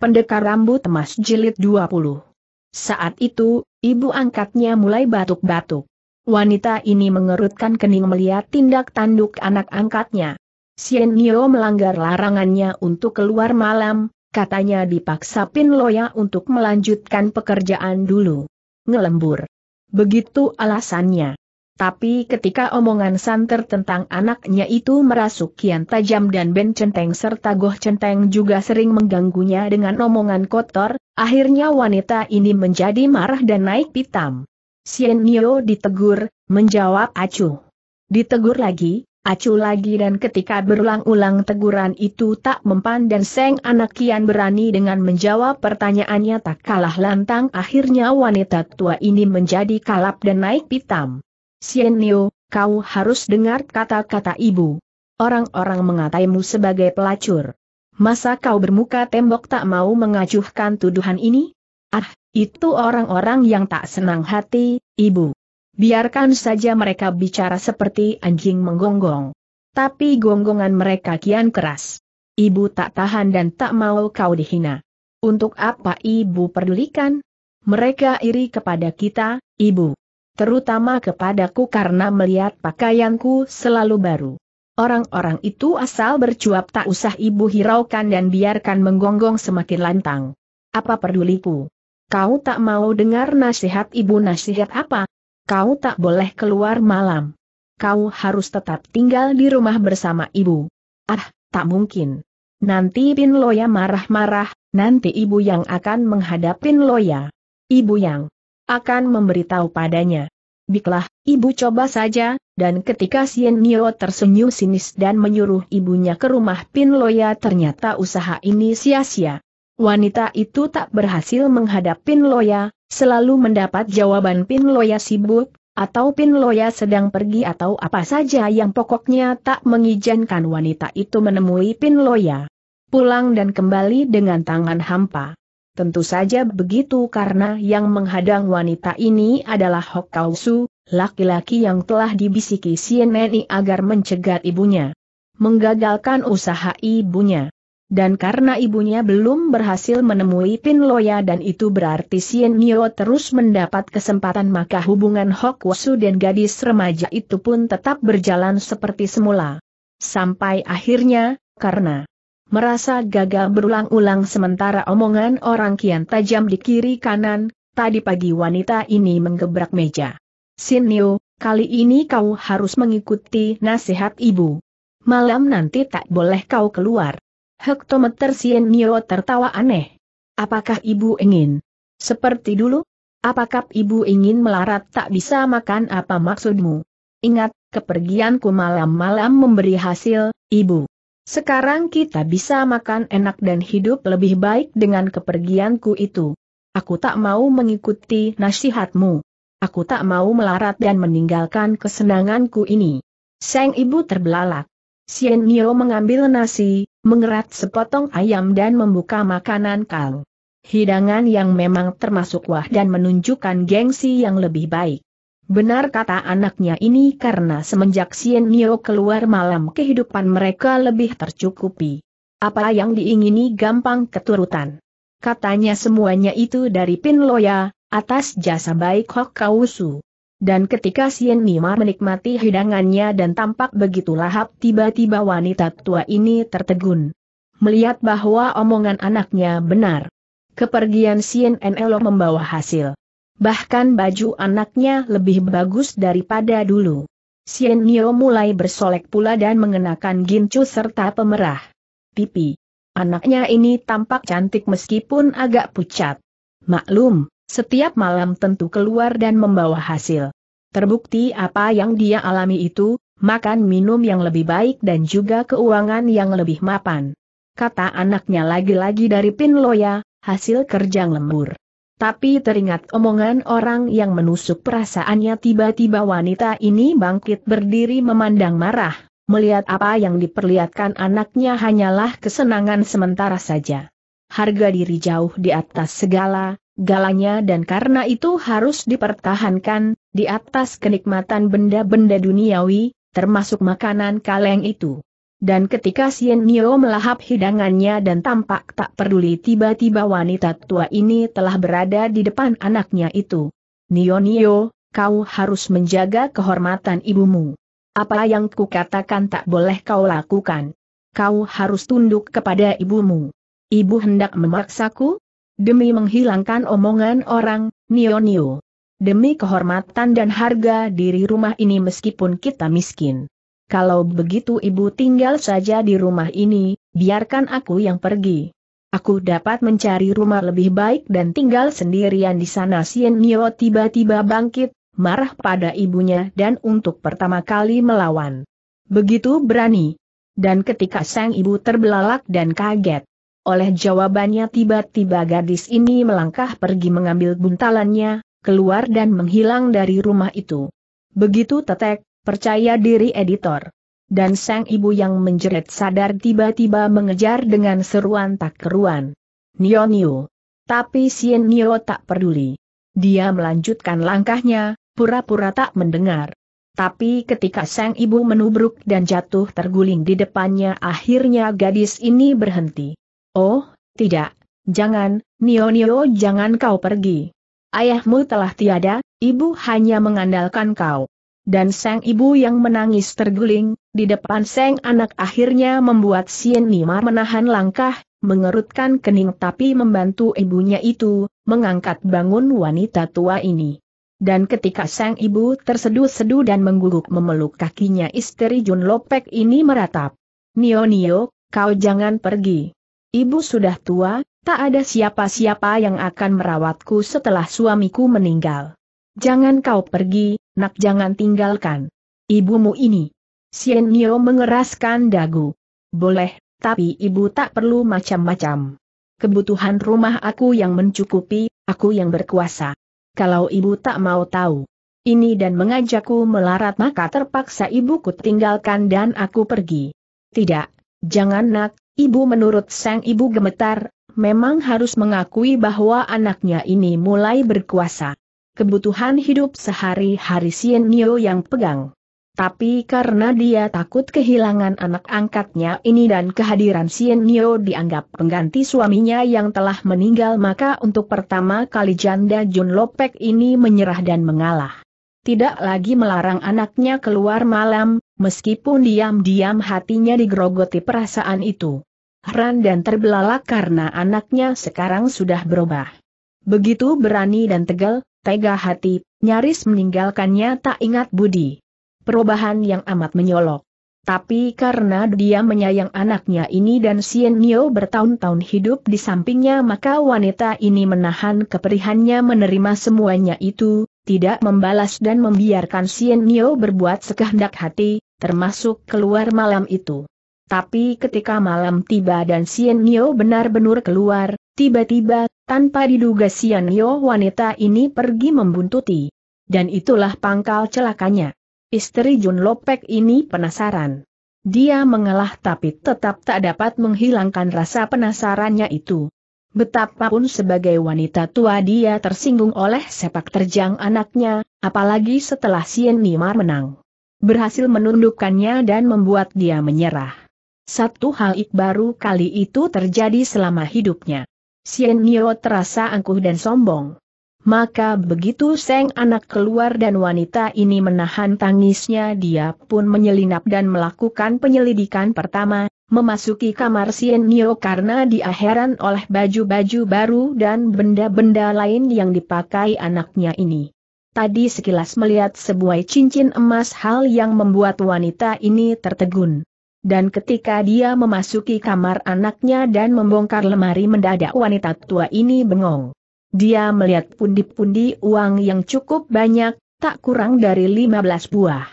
Pendekar Rambut Emas Jilid 20. Saat itu, ibu angkatnya mulai batuk-batuk. Wanita ini mengerutkan kening melihat tindak tanduk anak angkatnya. Sien Nio melanggar larangannya untuk keluar malam, katanya dipaksa Pin Loya untuk melanjutkan pekerjaan dulu. Ngelembur. Begitu alasannya. Tapi ketika omongan santer tentang anaknya itu merasuk kian tajam dan Ben Centeng serta Goh Centeng juga sering mengganggunya dengan omongan kotor, akhirnya wanita ini menjadi marah dan naik pitam. Sien Nio ditegur, menjawab Acu. Ditegur lagi, Acu lagi dan ketika berulang-ulang teguran itu tak mempan dan Seng anak kian berani dengan menjawab pertanyaannya tak kalah lantang akhirnya wanita tua ini menjadi kalap dan naik pitam. Sien kau harus dengar kata-kata ibu. Orang-orang mengataimu sebagai pelacur. Masa kau bermuka tembok tak mau mengacuhkan tuduhan ini? Ah, itu orang-orang yang tak senang hati, ibu. Biarkan saja mereka bicara seperti anjing menggonggong. Tapi gonggongan mereka kian keras. Ibu tak tahan dan tak mau kau dihina. Untuk apa ibu pedulikan? Mereka iri kepada kita, ibu terutama kepadaku karena melihat pakaianku selalu baru. Orang-orang itu asal bercuap tak usah ibu hiraukan dan biarkan menggonggong semakin lantang. Apa peduliku? Kau tak mau dengar nasihat ibu nasihat apa? Kau tak boleh keluar malam. Kau harus tetap tinggal di rumah bersama ibu. Ah, tak mungkin. Nanti Pin Loya marah-marah, nanti ibu yang akan menghadapin Loya. Ibu yang akan memberitahu padanya. Biklah, ibu coba saja, dan ketika Sien Nio tersenyum sinis dan menyuruh ibunya ke rumah Pin Loya ternyata usaha ini sia-sia. Wanita itu tak berhasil menghadap Pin Loya, selalu mendapat jawaban Pin Loya sibuk, atau Pin Loya sedang pergi atau apa saja yang pokoknya tak mengizinkan wanita itu menemui Pin Loya. Pulang dan kembali dengan tangan hampa. Tentu saja begitu karena yang menghadang wanita ini adalah Hok Kau laki-laki yang telah dibisiki Sieneni agar mencegat ibunya. Menggagalkan usaha ibunya. Dan karena ibunya belum berhasil menemui Pin Loya dan itu berarti Sien Nio terus mendapat kesempatan maka hubungan Hok dan gadis remaja itu pun tetap berjalan seperti semula. Sampai akhirnya, karena merasa gagal berulang-ulang sementara omongan orang kian tajam di kiri kanan, tadi pagi wanita ini menggebrak meja. Niu, kali ini kau harus mengikuti nasihat ibu. Malam nanti tak boleh kau keluar. Hektometer Niu tertawa aneh. Apakah ibu ingin? Seperti dulu? Apakah ibu ingin melarat tak bisa makan apa maksudmu? Ingat, kepergianku malam-malam memberi hasil, ibu. Sekarang kita bisa makan enak dan hidup lebih baik dengan kepergianku itu. Aku tak mau mengikuti nasihatmu. Aku tak mau melarat dan meninggalkan kesenanganku ini. Sang ibu terbelalak. Sien Nio mengambil nasi, mengerat sepotong ayam dan membuka makanan kal. Hidangan yang memang termasuk wah dan menunjukkan gengsi yang lebih baik. Benar kata anaknya ini karena semenjak Sien Nio keluar malam kehidupan mereka lebih tercukupi. Apa yang diingini gampang keturutan. Katanya semuanya itu dari Pin Loya, atas jasa baik Hok Kausu. Dan ketika Sien Nima menikmati hidangannya dan tampak begitu lahap tiba-tiba wanita tua ini tertegun. Melihat bahwa omongan anaknya benar. Kepergian Sien Nelo membawa hasil bahkan baju anaknya lebih bagus daripada dulu. Sien Nio mulai bersolek pula dan mengenakan gincu serta pemerah. Pipi. Anaknya ini tampak cantik meskipun agak pucat. Maklum, setiap malam tentu keluar dan membawa hasil. Terbukti apa yang dia alami itu, makan minum yang lebih baik dan juga keuangan yang lebih mapan. Kata anaknya lagi-lagi dari Pinloya, hasil kerja lembur. Tapi teringat omongan orang yang menusuk perasaannya tiba-tiba wanita ini bangkit berdiri memandang marah, melihat apa yang diperlihatkan anaknya hanyalah kesenangan sementara saja. Harga diri jauh di atas segala, galanya dan karena itu harus dipertahankan, di atas kenikmatan benda-benda duniawi, termasuk makanan kaleng itu. Dan ketika Sien Nio melahap hidangannya dan tampak tak peduli tiba-tiba wanita tua ini telah berada di depan anaknya itu. Nio Nio, kau harus menjaga kehormatan ibumu. Apa yang kukatakan tak boleh kau lakukan. Kau harus tunduk kepada ibumu. Ibu hendak memaksaku? Demi menghilangkan omongan orang, Nio Nio. Demi kehormatan dan harga diri rumah ini meskipun kita miskin. Kalau begitu ibu tinggal saja di rumah ini, biarkan aku yang pergi. Aku dapat mencari rumah lebih baik dan tinggal sendirian di sana Sien Nio tiba-tiba bangkit, marah pada ibunya dan untuk pertama kali melawan. Begitu berani. Dan ketika sang ibu terbelalak dan kaget. Oleh jawabannya tiba-tiba gadis ini melangkah pergi mengambil buntalannya, keluar dan menghilang dari rumah itu. Begitu tetek, percaya diri editor. Dan sang ibu yang menjerit sadar tiba-tiba mengejar dengan seruan tak keruan. Nio Nio. Tapi Sien Nio tak peduli. Dia melanjutkan langkahnya, pura-pura tak mendengar. Tapi ketika sang ibu menubruk dan jatuh terguling di depannya akhirnya gadis ini berhenti. Oh, tidak, jangan, Nio Nio jangan kau pergi. Ayahmu telah tiada, ibu hanya mengandalkan kau dan sang ibu yang menangis terguling, di depan sang anak akhirnya membuat Sien Nima menahan langkah, mengerutkan kening tapi membantu ibunya itu, mengangkat bangun wanita tua ini. Dan ketika sang ibu terseduh-seduh dan mengguguk memeluk kakinya istri Jun Lopek ini meratap. Nio Nio, kau jangan pergi. Ibu sudah tua, tak ada siapa-siapa yang akan merawatku setelah suamiku meninggal. Jangan kau pergi, nak jangan tinggalkan. Ibumu ini. Sien Nio mengeraskan dagu. Boleh, tapi ibu tak perlu macam-macam. Kebutuhan rumah aku yang mencukupi, aku yang berkuasa. Kalau ibu tak mau tahu ini dan mengajakku melarat maka terpaksa ibuku tinggalkan dan aku pergi. Tidak, jangan nak, ibu menurut sang ibu gemetar, memang harus mengakui bahwa anaknya ini mulai berkuasa kebutuhan hidup sehari-hari Sien Nio yang pegang. Tapi karena dia takut kehilangan anak angkatnya ini dan kehadiran Sien Nio dianggap pengganti suaminya yang telah meninggal maka untuk pertama kali janda Jun Lopek ini menyerah dan mengalah. Tidak lagi melarang anaknya keluar malam, meskipun diam-diam hatinya digerogoti perasaan itu. Heran dan terbelalak karena anaknya sekarang sudah berubah. Begitu berani dan tegal, tega hati, nyaris meninggalkannya tak ingat budi. Perubahan yang amat menyolok. Tapi karena dia menyayang anaknya ini dan Sien Nio bertahun-tahun hidup di sampingnya maka wanita ini menahan keperihannya menerima semuanya itu, tidak membalas dan membiarkan Sien Nio berbuat sekehendak hati, termasuk keluar malam itu. Tapi ketika malam tiba dan Sien Nio benar-benar keluar, Tiba-tiba, tanpa diduga Sian Yo wanita ini pergi membuntuti. Dan itulah pangkal celakanya. Istri Jun Lopek ini penasaran. Dia mengalah tapi tetap tak dapat menghilangkan rasa penasarannya itu. Betapapun sebagai wanita tua dia tersinggung oleh sepak terjang anaknya, apalagi setelah Sien Nimar menang. Berhasil menundukkannya dan membuat dia menyerah. Satu hal baru kali itu terjadi selama hidupnya. Sien Nio terasa angkuh dan sombong. Maka begitu Seng anak keluar dan wanita ini menahan tangisnya dia pun menyelinap dan melakukan penyelidikan pertama, memasuki kamar Sien Nio karena dia heran oleh baju-baju baru dan benda-benda lain yang dipakai anaknya ini. Tadi sekilas melihat sebuah cincin emas hal yang membuat wanita ini tertegun. Dan ketika dia memasuki kamar anaknya dan membongkar lemari mendadak wanita tua ini bengong. Dia melihat pundi-pundi uang yang cukup banyak, tak kurang dari 15 buah.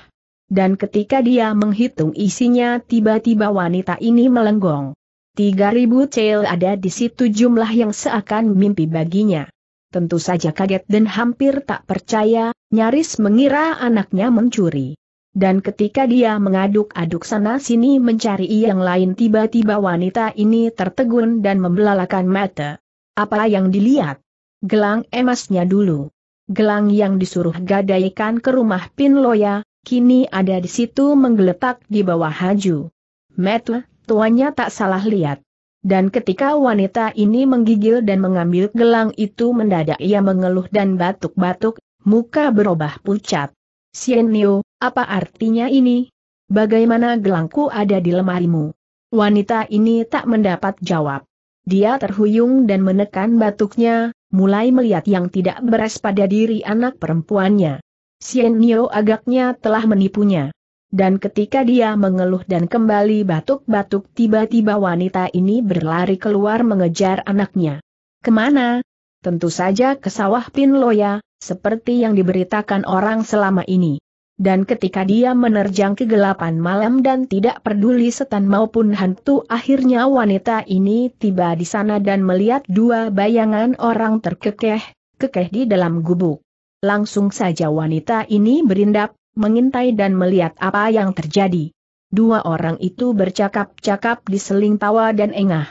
Dan ketika dia menghitung isinya tiba-tiba wanita ini melenggong. 3000 cel ada di situ jumlah yang seakan mimpi baginya. Tentu saja kaget dan hampir tak percaya, nyaris mengira anaknya mencuri. Dan ketika dia mengaduk-aduk sana-sini mencari yang lain tiba-tiba wanita ini tertegun dan membelalakan mata. Apa yang dilihat? Gelang emasnya dulu. Gelang yang disuruh gadaikan ke rumah Pinloya, kini ada di situ menggeletak di bawah haju. Metle, tuannya tak salah lihat. Dan ketika wanita ini menggigil dan mengambil gelang itu mendadak ia mengeluh dan batuk-batuk, muka berubah pucat. Sienio, apa artinya ini? Bagaimana gelangku ada di lemarimu? Wanita ini tak mendapat jawab. Dia terhuyung dan menekan batuknya, mulai melihat yang tidak beres pada diri anak perempuannya. Sien Nio agaknya telah menipunya. Dan ketika dia mengeluh dan kembali batuk-batuk tiba-tiba wanita ini berlari keluar mengejar anaknya. Kemana? Tentu saja ke sawah Pinloya, seperti yang diberitakan orang selama ini dan ketika dia menerjang kegelapan malam dan tidak peduli setan maupun hantu akhirnya wanita ini tiba di sana dan melihat dua bayangan orang terkekeh, kekeh di dalam gubuk. Langsung saja wanita ini berindap, mengintai dan melihat apa yang terjadi. Dua orang itu bercakap-cakap di seling tawa dan engah.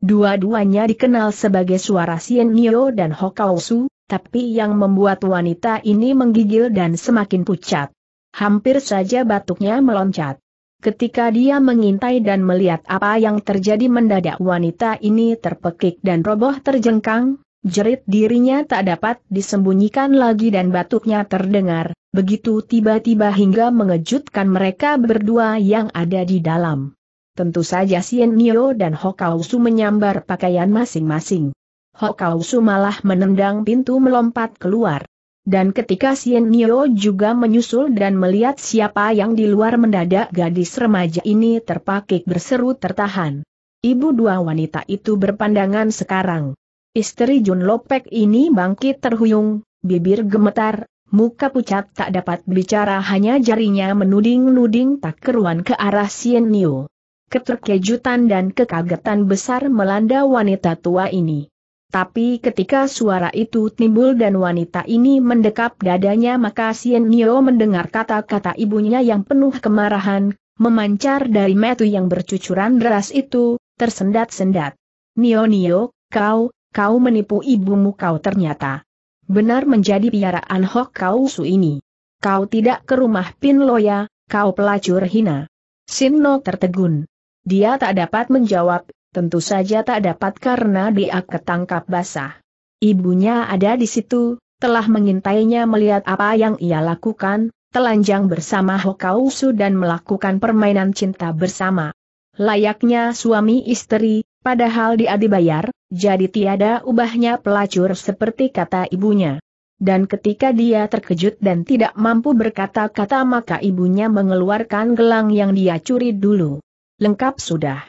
Dua-duanya dikenal sebagai suara Sien Nio dan Hokausu, tapi yang membuat wanita ini menggigil dan semakin pucat. Hampir saja batuknya meloncat. Ketika dia mengintai dan melihat apa yang terjadi mendadak wanita ini terpekik dan roboh terjengkang, jerit dirinya tak dapat disembunyikan lagi dan batuknya terdengar, begitu tiba-tiba hingga mengejutkan mereka berdua yang ada di dalam. Tentu saja Sien Nio dan Hokausu menyambar pakaian masing-masing. Hokausu malah menendang pintu melompat keluar. Dan ketika Sien Nio juga menyusul dan melihat siapa yang di luar mendadak gadis remaja ini terpakik berseru tertahan. Ibu dua wanita itu berpandangan sekarang. Istri Jun Lopek ini bangkit terhuyung, bibir gemetar, muka pucat tak dapat bicara hanya jarinya menuding-nuding tak keruan ke arah Sien Nio. Keterkejutan dan kekagetan besar melanda wanita tua ini. Tapi ketika suara itu timbul dan wanita ini mendekap dadanya maka Sien Nio mendengar kata-kata ibunya yang penuh kemarahan, memancar dari metu yang bercucuran deras itu, tersendat-sendat. Nio Nio, kau, kau menipu ibumu kau ternyata. Benar menjadi piaraan Hok Kau Su ini. Kau tidak ke rumah Pin Loya, kau pelacur hina. Sin Nio tertegun. Dia tak dapat menjawab tentu saja tak dapat karena dia ketangkap basah. Ibunya ada di situ, telah mengintainya melihat apa yang ia lakukan, telanjang bersama Hokausu dan melakukan permainan cinta bersama. Layaknya suami istri, padahal dia dibayar, jadi tiada ubahnya pelacur seperti kata ibunya. Dan ketika dia terkejut dan tidak mampu berkata-kata maka ibunya mengeluarkan gelang yang dia curi dulu. Lengkap sudah.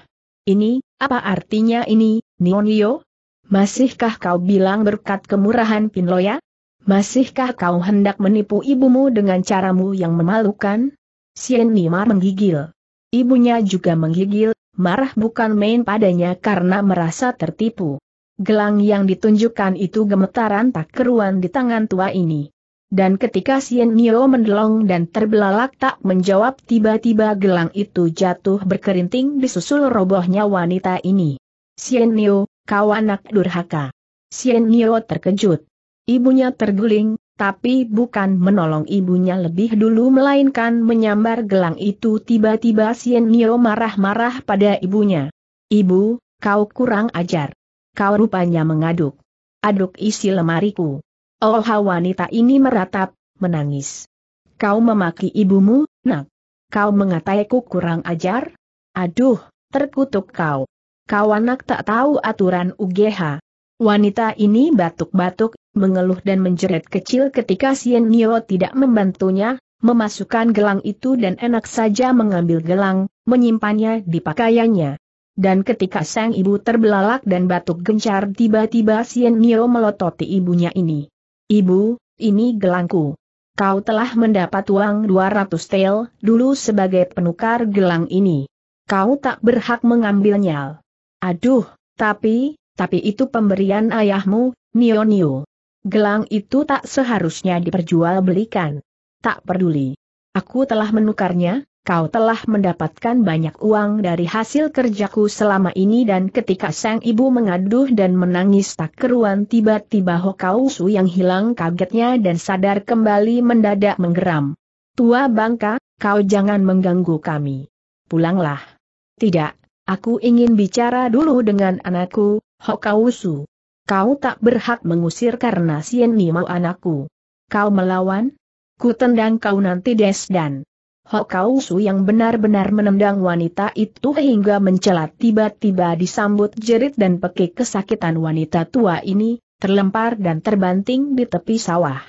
Ini, apa artinya ini, Nionio? Masihkah kau bilang berkat kemurahan Pinloya? Masihkah kau hendak menipu ibumu dengan caramu yang memalukan? Sien Nima menggigil. Ibunya juga menggigil, marah bukan main padanya karena merasa tertipu. Gelang yang ditunjukkan itu gemetaran tak keruan di tangan tua ini. Dan ketika Sien Nio mendelong dan terbelalak tak menjawab tiba-tiba gelang itu jatuh berkerinting disusul robohnya wanita ini. Sien Nio, kau anak durhaka. Sien Nio terkejut. Ibunya terguling, tapi bukan menolong ibunya lebih dulu melainkan menyambar gelang itu tiba-tiba Sien Nio marah-marah pada ibunya. Ibu, kau kurang ajar. Kau rupanya mengaduk. Aduk isi lemariku. Oh wanita ini meratap, menangis. Kau memaki ibumu, nak. Kau mengataiku kurang ajar? Aduh, terkutuk kau. Kau anak tak tahu aturan UGH. Wanita ini batuk-batuk, mengeluh dan menjerit kecil ketika Sien Nio tidak membantunya, memasukkan gelang itu dan enak saja mengambil gelang, menyimpannya di pakaiannya. Dan ketika sang ibu terbelalak dan batuk gencar tiba-tiba Sien Nio melototi ibunya ini. Ibu, ini gelangku. Kau telah mendapat uang 200 tel dulu sebagai penukar gelang ini. Kau tak berhak mengambilnya. Aduh, tapi, tapi itu pemberian ayahmu, Nio Nio. Gelang itu tak seharusnya diperjualbelikan. Tak peduli. Aku telah menukarnya, kau telah mendapatkan banyak uang dari hasil kerjaku selama ini dan ketika sang ibu mengaduh dan menangis tak keruan tiba-tiba Hokausu yang hilang kagetnya dan sadar kembali mendadak menggeram. Tua bangka, kau jangan mengganggu kami. Pulanglah. Tidak, aku ingin bicara dulu dengan anakku, Hokausu. Kau tak berhak mengusir karena Sien mau anakku. Kau melawan? Ku tendang kau nanti des dan Hokau Su yang benar-benar menendang wanita itu hingga mencelat tiba-tiba disambut jerit dan pekik kesakitan wanita tua ini, terlempar dan terbanting di tepi sawah.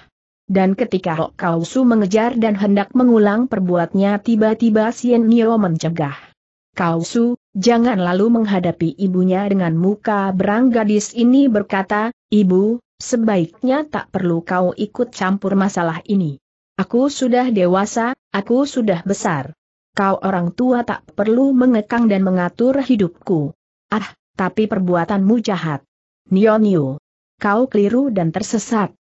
Dan ketika Hokau Su mengejar dan hendak mengulang perbuatnya tiba-tiba Sien Nio mencegah. Kau Su, jangan lalu menghadapi ibunya dengan muka berang gadis ini berkata, Ibu, sebaiknya tak perlu kau ikut campur masalah ini. Aku sudah dewasa, Aku sudah besar. Kau orang tua tak perlu mengekang dan mengatur hidupku. Ah, tapi perbuatanmu jahat. Nionio. Kau keliru dan tersesat.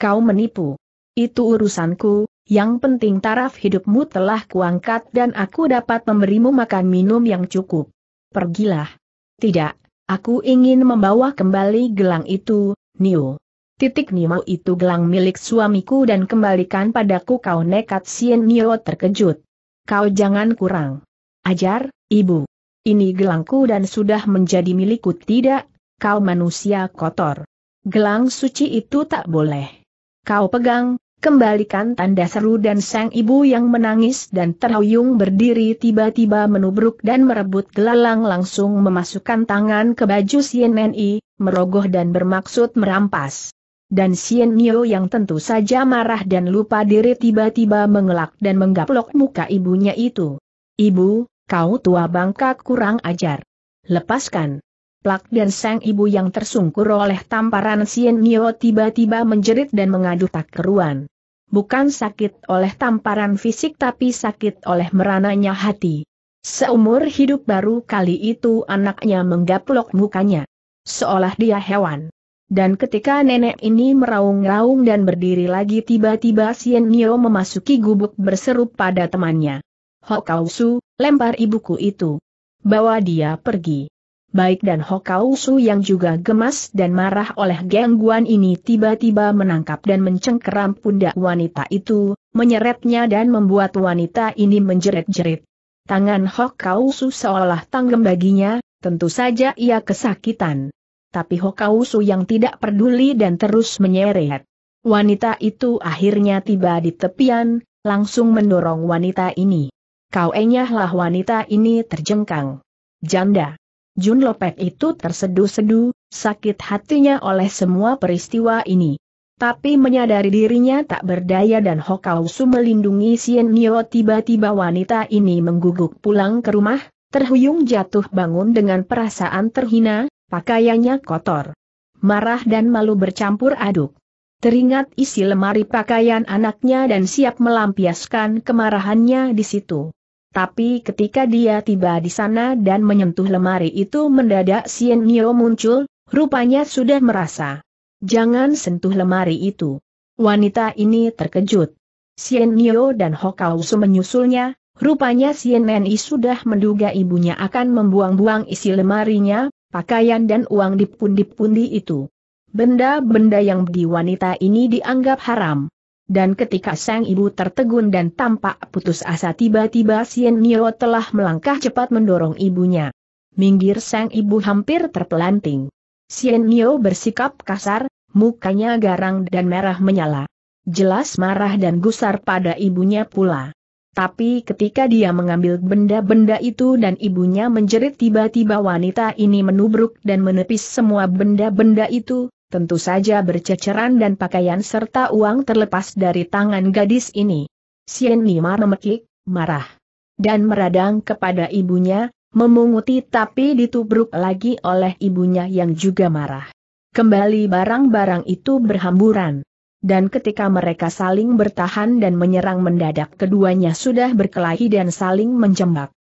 Kau menipu. Itu urusanku, yang penting taraf hidupmu telah kuangkat dan aku dapat memberimu makan minum yang cukup. Pergilah. Tidak, aku ingin membawa kembali gelang itu, Nio. Titik Nio itu gelang milik suamiku dan kembalikan padaku kau nekat Sien Nio terkejut. Kau jangan kurang. Ajar, ibu. Ini gelangku dan sudah menjadi milikku tidak, kau manusia kotor. Gelang suci itu tak boleh. Kau pegang, kembalikan tanda seru dan sang ibu yang menangis dan terhuyung berdiri tiba-tiba menubruk dan merebut gelalang langsung memasukkan tangan ke baju CNN merogoh dan bermaksud merampas. Dan Sien Nio yang tentu saja marah dan lupa diri tiba-tiba mengelak dan menggaplok muka ibunya itu. Ibu, kau tua bangka kurang ajar. Lepaskan. Plak dan sang ibu yang tersungkur oleh tamparan Sien Nio tiba-tiba menjerit dan mengadu tak keruan. Bukan sakit oleh tamparan fisik tapi sakit oleh merananya hati. Seumur hidup baru kali itu anaknya menggaplok mukanya. Seolah dia hewan. Dan ketika nenek ini meraung-raung dan berdiri lagi tiba-tiba Sien Nio memasuki gubuk berseru pada temannya. Hokausu, lempar ibuku itu. Bawa dia pergi. Baik dan Hokausu yang juga gemas dan marah oleh gangguan ini tiba-tiba menangkap dan mencengkeram pundak wanita itu, menyeretnya dan membuat wanita ini menjerit-jerit. Tangan Hokausu seolah tanggem baginya, tentu saja ia kesakitan tapi Hokausu yang tidak peduli dan terus menyeret. Wanita itu akhirnya tiba di tepian, langsung mendorong wanita ini. Kau enyahlah wanita ini terjengkang. Janda. Jun Lopek itu terseduh sedu sakit hatinya oleh semua peristiwa ini. Tapi menyadari dirinya tak berdaya dan Hokausu melindungi Sien Nio tiba-tiba wanita ini mengguguk pulang ke rumah, terhuyung jatuh bangun dengan perasaan terhina, Pakaiannya kotor. Marah dan malu bercampur aduk. Teringat isi lemari pakaian anaknya dan siap melampiaskan kemarahannya di situ. Tapi ketika dia tiba di sana dan menyentuh lemari itu mendadak Sien Nio muncul, rupanya sudah merasa. Jangan sentuh lemari itu. Wanita ini terkejut. Sien Nio dan Hokausu menyusulnya, rupanya Sien Neni sudah menduga ibunya akan membuang-buang isi lemarinya, pakaian dan uang di pundi-pundi itu. Benda-benda yang di wanita ini dianggap haram. Dan ketika sang ibu tertegun dan tampak putus asa tiba-tiba Sien Nio telah melangkah cepat mendorong ibunya. Minggir sang ibu hampir terpelanting. Sien Nio bersikap kasar, mukanya garang dan merah menyala. Jelas marah dan gusar pada ibunya pula. Tapi ketika dia mengambil benda-benda itu dan ibunya menjerit tiba-tiba wanita ini menubruk dan menepis semua benda-benda itu, tentu saja berceceran dan pakaian serta uang terlepas dari tangan gadis ini. Sien Nima memekik, marah. Dan meradang kepada ibunya, memunguti tapi ditubruk lagi oleh ibunya yang juga marah. Kembali barang-barang itu berhamburan dan ketika mereka saling bertahan dan menyerang mendadak keduanya sudah berkelahi dan saling menjembak.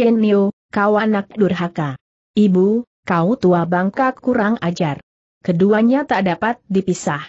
Niu, kau anak durhaka. Ibu, kau tua bangka kurang ajar. Keduanya tak dapat dipisah.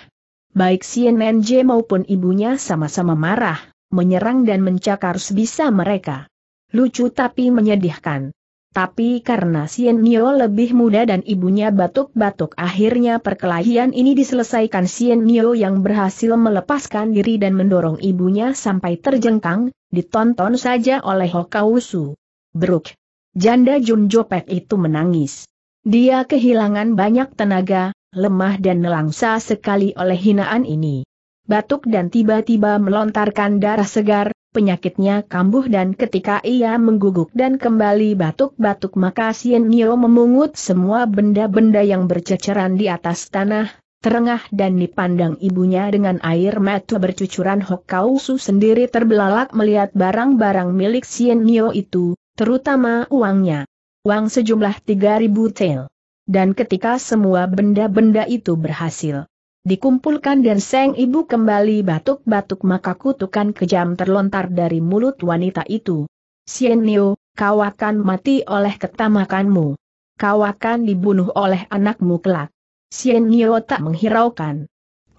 Baik Sienenje maupun ibunya sama-sama marah, menyerang dan mencakar sebisa mereka. Lucu tapi menyedihkan. Tapi karena Sien Nio lebih muda dan ibunya batuk-batuk akhirnya perkelahian ini diselesaikan Sien Nio yang berhasil melepaskan diri dan mendorong ibunya sampai terjengkang, ditonton saja oleh Hokausu. Bruk. Janda Jun Jopek itu menangis. Dia kehilangan banyak tenaga, lemah dan nelangsa sekali oleh hinaan ini. Batuk dan tiba-tiba melontarkan darah segar, penyakitnya kambuh dan ketika ia mengguguk dan kembali batuk-batuk maka Sien Nio memungut semua benda-benda yang berceceran di atas tanah, terengah dan dipandang ibunya dengan air mata bercucuran Hokkausu sendiri terbelalak melihat barang-barang milik Sien Nio itu, terutama uangnya. Uang sejumlah 3.000 tel. Dan ketika semua benda-benda itu berhasil Dikumpulkan dan sang Ibu kembali batuk-batuk maka kutukan kejam terlontar dari mulut wanita itu. Sien Niu, kau akan mati oleh ketamakanmu. Kau akan dibunuh oleh anakmu kelak. Sien Niu tak menghiraukan.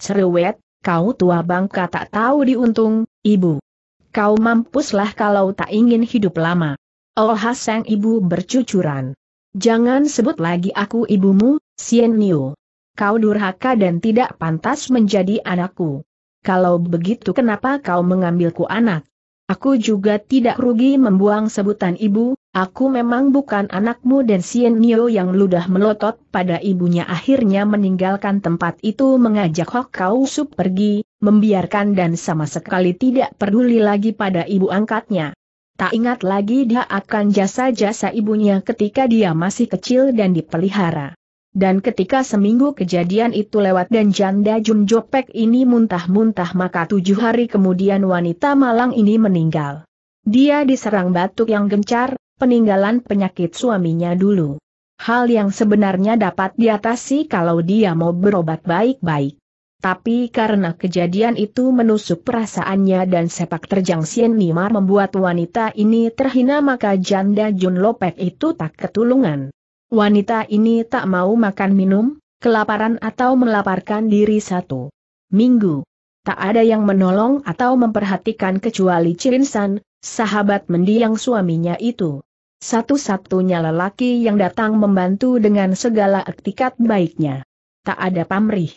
Seruet, kau tua bangka tak tahu diuntung, ibu. Kau mampuslah kalau tak ingin hidup lama. Oh Sang Ibu bercucuran. Jangan sebut lagi aku ibumu, Sien Niu kau durhaka dan tidak pantas menjadi anakku. Kalau begitu kenapa kau mengambilku anak? Aku juga tidak rugi membuang sebutan ibu, aku memang bukan anakmu dan Sien Nio yang ludah melotot pada ibunya akhirnya meninggalkan tempat itu mengajak Hok Kau Sup pergi, membiarkan dan sama sekali tidak peduli lagi pada ibu angkatnya. Tak ingat lagi dia akan jasa-jasa ibunya ketika dia masih kecil dan dipelihara. Dan ketika seminggu kejadian itu lewat dan janda Jun Jopek ini muntah-muntah maka tujuh hari kemudian wanita malang ini meninggal. Dia diserang batuk yang gencar, peninggalan penyakit suaminya dulu. Hal yang sebenarnya dapat diatasi kalau dia mau berobat baik-baik. Tapi karena kejadian itu menusuk perasaannya dan sepak terjang Sien Nimar membuat wanita ini terhina maka janda Jun Lopek itu tak ketulungan. Wanita ini tak mau makan minum, kelaparan atau melaparkan diri satu minggu. Tak ada yang menolong atau memperhatikan kecuali Cirinsan, sahabat mendiang suaminya itu. Satu-satunya lelaki yang datang membantu dengan segala etikat baiknya. Tak ada pamrih,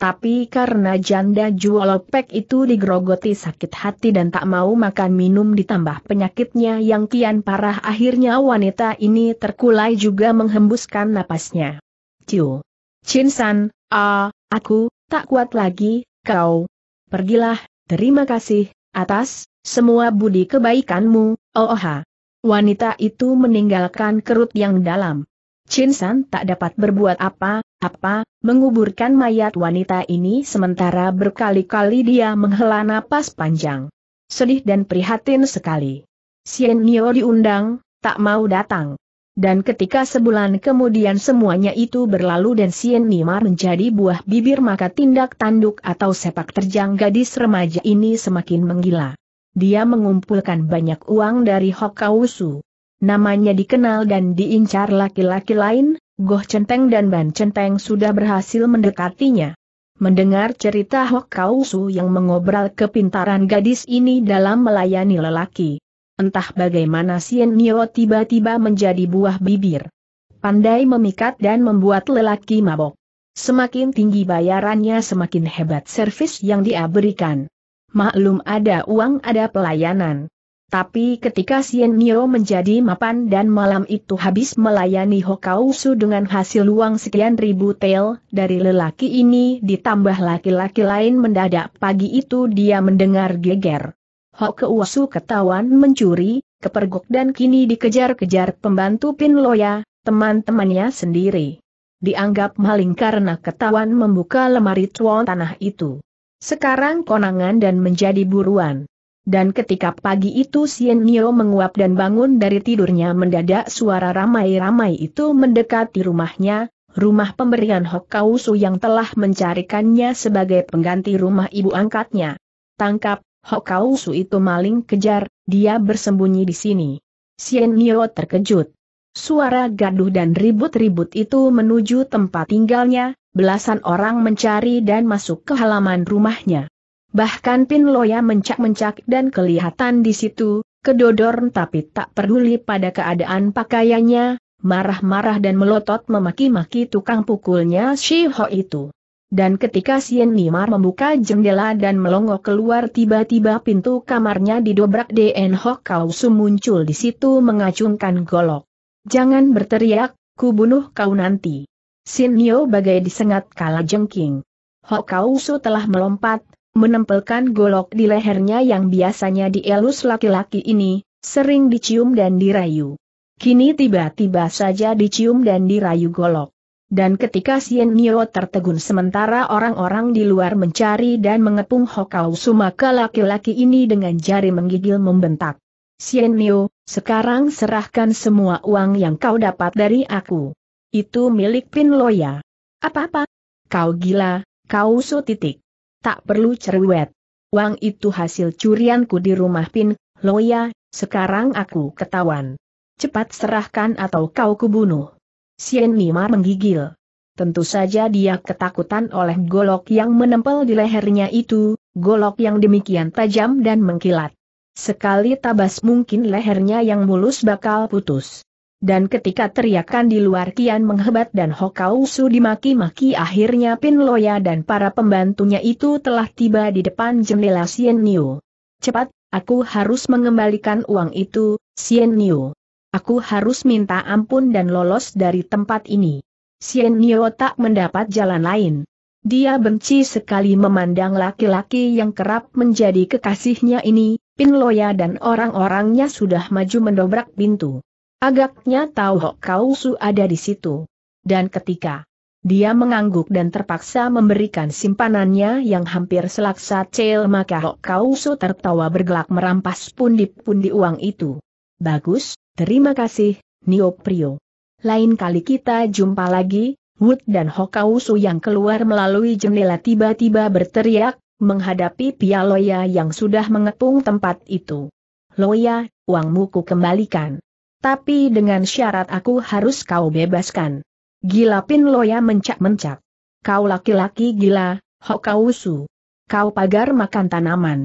tapi karena janda jualopek itu digrogoti sakit hati dan tak mau makan minum ditambah penyakitnya yang kian parah akhirnya wanita ini terkulai juga menghembuskan napasnya. Ciu. Chinsan, ah, aku, tak kuat lagi, kau. Pergilah, terima kasih, atas, semua budi kebaikanmu, ooha. Oh, oh, wanita itu meninggalkan kerut yang dalam. Chinsan tak dapat berbuat apa, apa, menguburkan mayat wanita ini sementara berkali-kali dia menghela napas panjang. Sedih dan prihatin sekali. Sien Nio diundang, tak mau datang. Dan ketika sebulan kemudian semuanya itu berlalu dan Sien Nima menjadi buah bibir maka tindak tanduk atau sepak terjang gadis remaja ini semakin menggila. Dia mengumpulkan banyak uang dari Hokkausu. Namanya dikenal dan diincar laki-laki lain, Goh Centeng dan Ban Centeng sudah berhasil mendekatinya. Mendengar cerita Hok Kau Su yang mengobral kepintaran gadis ini dalam melayani lelaki. Entah bagaimana Sien Nio tiba-tiba menjadi buah bibir. Pandai memikat dan membuat lelaki mabok. Semakin tinggi bayarannya semakin hebat servis yang dia berikan. Maklum ada uang ada pelayanan. Tapi ketika Sien Nio menjadi mapan dan malam itu habis melayani Su dengan hasil uang sekian ribu tel, dari lelaki ini ditambah laki-laki lain mendadak pagi itu dia mendengar geger. Su ketahuan mencuri, kepergok dan kini dikejar-kejar pembantu Pin Loya, teman-temannya sendiri. Dianggap maling karena ketahuan membuka lemari tuan tanah itu. Sekarang konangan dan menjadi buruan. Dan ketika pagi itu Sien Nio menguap dan bangun dari tidurnya mendadak suara ramai-ramai itu mendekati rumahnya, rumah pemberian Hokkausu yang telah mencarikannya sebagai pengganti rumah ibu angkatnya. Tangkap, Hokkausu itu maling kejar, dia bersembunyi di sini. Sien Nio terkejut. Suara gaduh dan ribut-ribut itu menuju tempat tinggalnya, belasan orang mencari dan masuk ke halaman rumahnya. Bahkan pin loya mencak-mencak dan kelihatan di situ, kedodor tapi tak peduli pada keadaan pakaiannya, marah-marah dan melotot memaki-maki tukang pukulnya Shi Ho itu. Dan ketika Sien Nimar membuka jendela dan melongok keluar tiba-tiba pintu kamarnya didobrak DN Ho Kau Su muncul di situ mengacungkan golok. Jangan berteriak, ku bunuh kau nanti. Sien Nio bagai disengat kala jengking. Ho Kau Su telah melompat, menempelkan golok di lehernya yang biasanya dielus laki-laki ini, sering dicium dan dirayu. Kini tiba-tiba saja dicium dan dirayu golok. Dan ketika Sien Nio tertegun sementara orang-orang di luar mencari dan mengepung Hokau maka laki-laki ini dengan jari menggigil membentak. Sien Nio, sekarang serahkan semua uang yang kau dapat dari aku. Itu milik Pin Loya. Apa-apa? Kau gila, kau su titik. Tak perlu cerewet. Uang itu hasil curianku di rumah Pin, Loya, sekarang aku ketahuan. Cepat serahkan atau kau kubunuh. Sien Nima menggigil. Tentu saja dia ketakutan oleh golok yang menempel di lehernya itu, golok yang demikian tajam dan mengkilat. Sekali tabas mungkin lehernya yang mulus bakal putus dan ketika teriakan di luar kian menghebat dan Hokausu dimaki-maki akhirnya Pin Loya dan para pembantunya itu telah tiba di depan jendela Sien Niu. Cepat, aku harus mengembalikan uang itu, Sien Niu. Aku harus minta ampun dan lolos dari tempat ini. Sien Niu tak mendapat jalan lain. Dia benci sekali memandang laki-laki yang kerap menjadi kekasihnya ini, Pin Loya dan orang-orangnya sudah maju mendobrak pintu. Agaknya tahu Hok Kau ada di situ. Dan ketika dia mengangguk dan terpaksa memberikan simpanannya yang hampir selaksa cel maka Hok Kau tertawa bergelak merampas pundi-pundi uang itu. Bagus, terima kasih, Nio Prio. Lain kali kita jumpa lagi, Wood dan Hokausu yang keluar melalui jendela tiba-tiba berteriak, menghadapi Pia Loya yang sudah mengepung tempat itu. Loya, uangmu ku kembalikan. Tapi dengan syarat aku harus kau bebaskan. Gila Pin Loya mencak-mencak. Kau laki-laki gila, Hokausu. Kau pagar makan tanaman.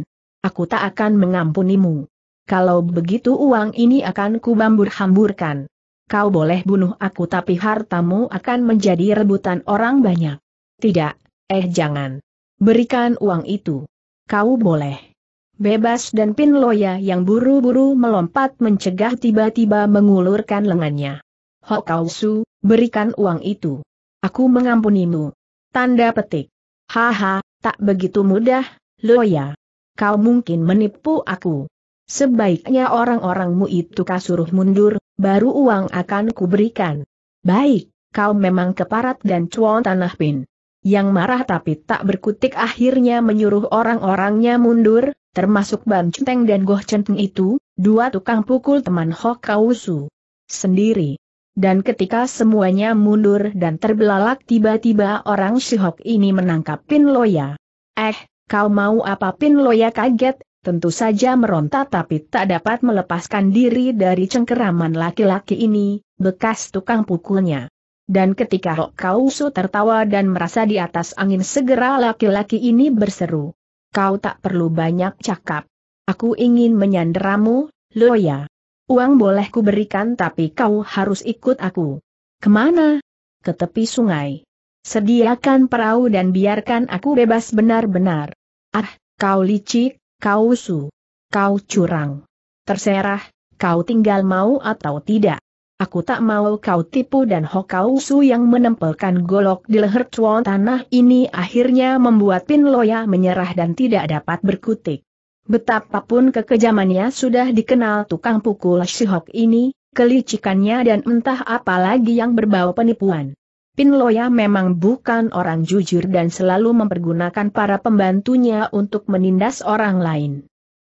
Aku tak akan mengampunimu. Kalau begitu uang ini akan kubambur-hamburkan. Kau boleh bunuh aku tapi hartamu akan menjadi rebutan orang banyak. Tidak, eh jangan. Berikan uang itu. Kau boleh. Bebas dan Pin Loya yang buru-buru melompat mencegah tiba-tiba mengulurkan lengannya. Hokausu, berikan uang itu. Aku mengampunimu. Tanda petik. Haha, tak begitu mudah, Loya. Kau mungkin menipu aku. Sebaiknya orang-orangmu itu kasuruh mundur, baru uang akan kuberikan. Baik, kau memang keparat dan cuan tanah pin. Yang marah tapi tak berkutik akhirnya menyuruh orang-orangnya mundur, termasuk Ban centeng dan Goh centeng itu, dua tukang pukul teman Hok Kausu sendiri. Dan ketika semuanya mundur dan terbelalak tiba-tiba orang Shihok ini menangkap Pin Loya. Eh, kau mau apa Pin Loya kaget, tentu saja meronta tapi tak dapat melepaskan diri dari cengkeraman laki-laki ini, bekas tukang pukulnya. Dan ketika Hok Kausu tertawa dan merasa di atas angin segera laki-laki ini berseru kau tak perlu banyak cakap. Aku ingin menyanderamu, Loya. Uang boleh kuberikan tapi kau harus ikut aku. Kemana? Ke tepi sungai. Sediakan perahu dan biarkan aku bebas benar-benar. Ah, kau licik, kau su, Kau curang. Terserah, kau tinggal mau atau tidak. Aku tak mau kau tipu dan Hokau Su yang menempelkan golok di leher cuan tanah ini akhirnya membuat Pin Loya menyerah dan tidak dapat berkutik. Betapapun kekejamannya sudah dikenal tukang pukul Shihok ini, kelicikannya dan entah apa lagi yang berbau penipuan. Pin Loya memang bukan orang jujur dan selalu mempergunakan para pembantunya untuk menindas orang lain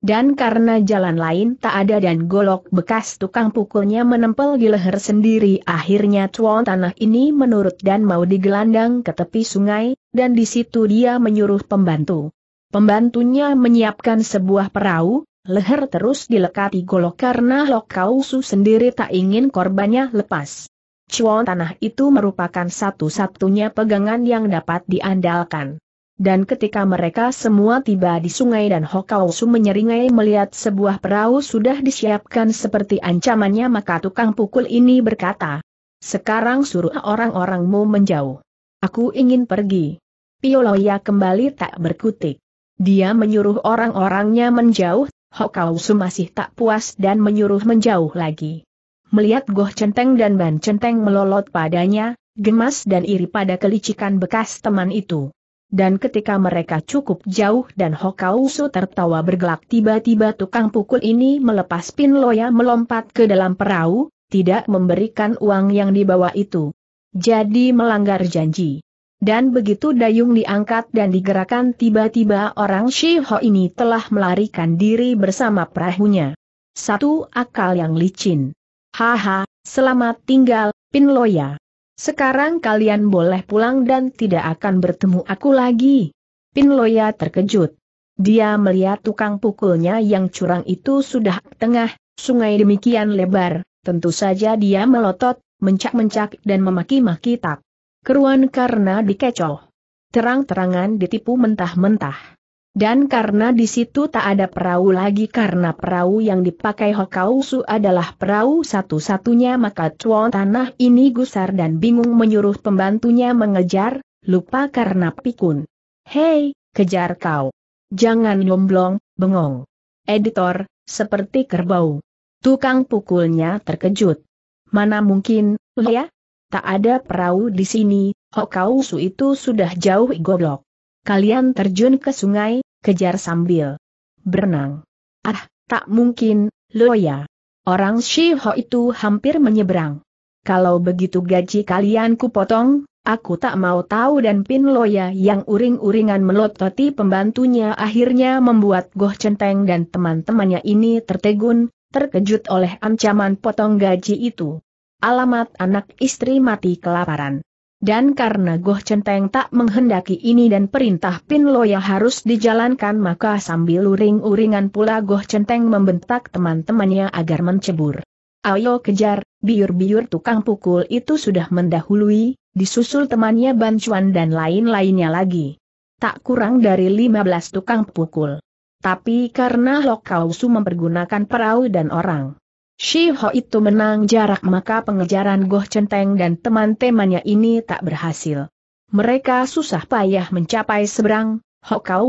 dan karena jalan lain tak ada dan golok bekas tukang pukulnya menempel di leher sendiri akhirnya tuan tanah ini menurut dan mau digelandang ke tepi sungai, dan di situ dia menyuruh pembantu. Pembantunya menyiapkan sebuah perahu, leher terus dilekati golok karena Lokausu sendiri tak ingin korbannya lepas. Cuan tanah itu merupakan satu-satunya pegangan yang dapat diandalkan dan ketika mereka semua tiba di sungai dan Hokausu menyeringai melihat sebuah perahu sudah disiapkan seperti ancamannya maka tukang pukul ini berkata, sekarang suruh orang-orangmu menjauh. Aku ingin pergi. Pioloya kembali tak berkutik. Dia menyuruh orang-orangnya menjauh, Hokausu masih tak puas dan menyuruh menjauh lagi. Melihat Goh Centeng dan Ban Centeng melolot padanya, gemas dan iri pada kelicikan bekas teman itu dan ketika mereka cukup jauh dan Hokausu tertawa bergelak tiba-tiba tukang pukul ini melepas pin loya melompat ke dalam perahu, tidak memberikan uang yang dibawa itu. Jadi melanggar janji. Dan begitu dayung diangkat dan digerakkan tiba-tiba orang Shiho ini telah melarikan diri bersama perahunya. Satu akal yang licin. Haha, selamat tinggal, Pin Loya. Sekarang kalian boleh pulang dan tidak akan bertemu aku lagi. Pinloya terkejut. Dia melihat tukang pukulnya yang curang itu sudah tengah, sungai demikian lebar, tentu saja dia melotot, mencak-mencak dan memaki-maki tak. Keruan karena dikecoh. Terang-terangan ditipu mentah-mentah. Dan karena di situ tak ada perahu lagi karena perahu yang dipakai Hokausu adalah perahu satu-satunya maka cuan tanah ini gusar dan bingung menyuruh pembantunya mengejar, lupa karena pikun. Hei, kejar kau. Jangan nyomblong, bengong. Editor, seperti kerbau. Tukang pukulnya terkejut. Mana mungkin, ya? Tak ada perahu di sini, Hokausu itu sudah jauh goblok kalian terjun ke sungai, kejar sambil berenang. Ah, tak mungkin, Loya. Orang Shiho itu hampir menyeberang. Kalau begitu gaji kalian potong, aku tak mau tahu dan Pin Loya yang uring-uringan melototi pembantunya akhirnya membuat Goh Centeng dan teman-temannya ini tertegun, terkejut oleh ancaman potong gaji itu. Alamat anak istri mati kelaparan. Dan karena Goh Centeng tak menghendaki ini dan perintah Pin Loya harus dijalankan maka sambil uring-uringan pula Goh Centeng membentak teman-temannya agar mencebur. Ayo kejar, biur-biur tukang pukul itu sudah mendahului, disusul temannya Bancuan dan lain-lainnya lagi. Tak kurang dari 15 tukang pukul. Tapi karena Lokausu mempergunakan perahu dan orang Shi Ho itu menang jarak maka pengejaran Goh Centeng dan teman-temannya ini tak berhasil. Mereka susah payah mencapai seberang,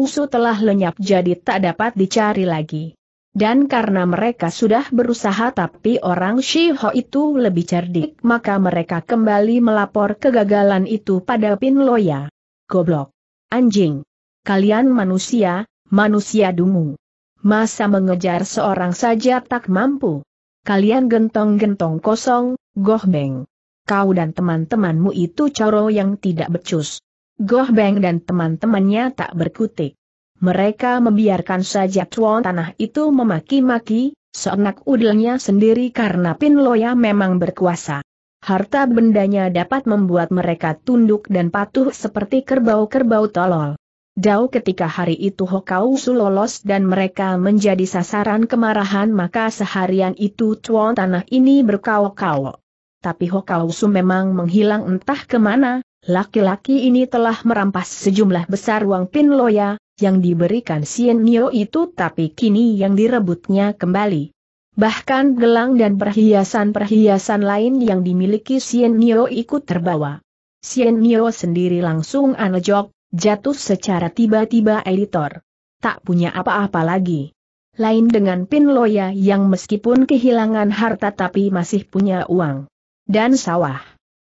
Su telah lenyap jadi tak dapat dicari lagi. Dan karena mereka sudah berusaha tapi orang Shiho itu lebih cerdik maka mereka kembali melapor kegagalan itu pada Pinloya. Goblok. Anjing. Kalian manusia, manusia dungu. Masa mengejar seorang saja tak mampu kalian gentong-gentong kosong, Goh Beng. Kau dan teman-temanmu itu coro yang tidak becus. Goh Beng dan teman-temannya tak berkutik. Mereka membiarkan saja tuan tanah itu memaki-maki, seenak udelnya sendiri karena Pin Loya memang berkuasa. Harta bendanya dapat membuat mereka tunduk dan patuh seperti kerbau-kerbau tolol. Dau ketika hari itu Hokau Su lolos dan mereka menjadi sasaran kemarahan maka seharian itu tuan tanah ini berkawok-kawok. Tapi Hokau Su memang menghilang entah kemana, laki-laki ini telah merampas sejumlah besar uang pin loya, yang diberikan Sien Nio itu tapi kini yang direbutnya kembali. Bahkan gelang dan perhiasan-perhiasan lain yang dimiliki Sien Nio ikut terbawa. Sien Nio sendiri langsung anejok, Jatuh secara tiba-tiba editor. Tak punya apa-apa lagi. Lain dengan Pin Loya yang meskipun kehilangan harta tapi masih punya uang. Dan sawah.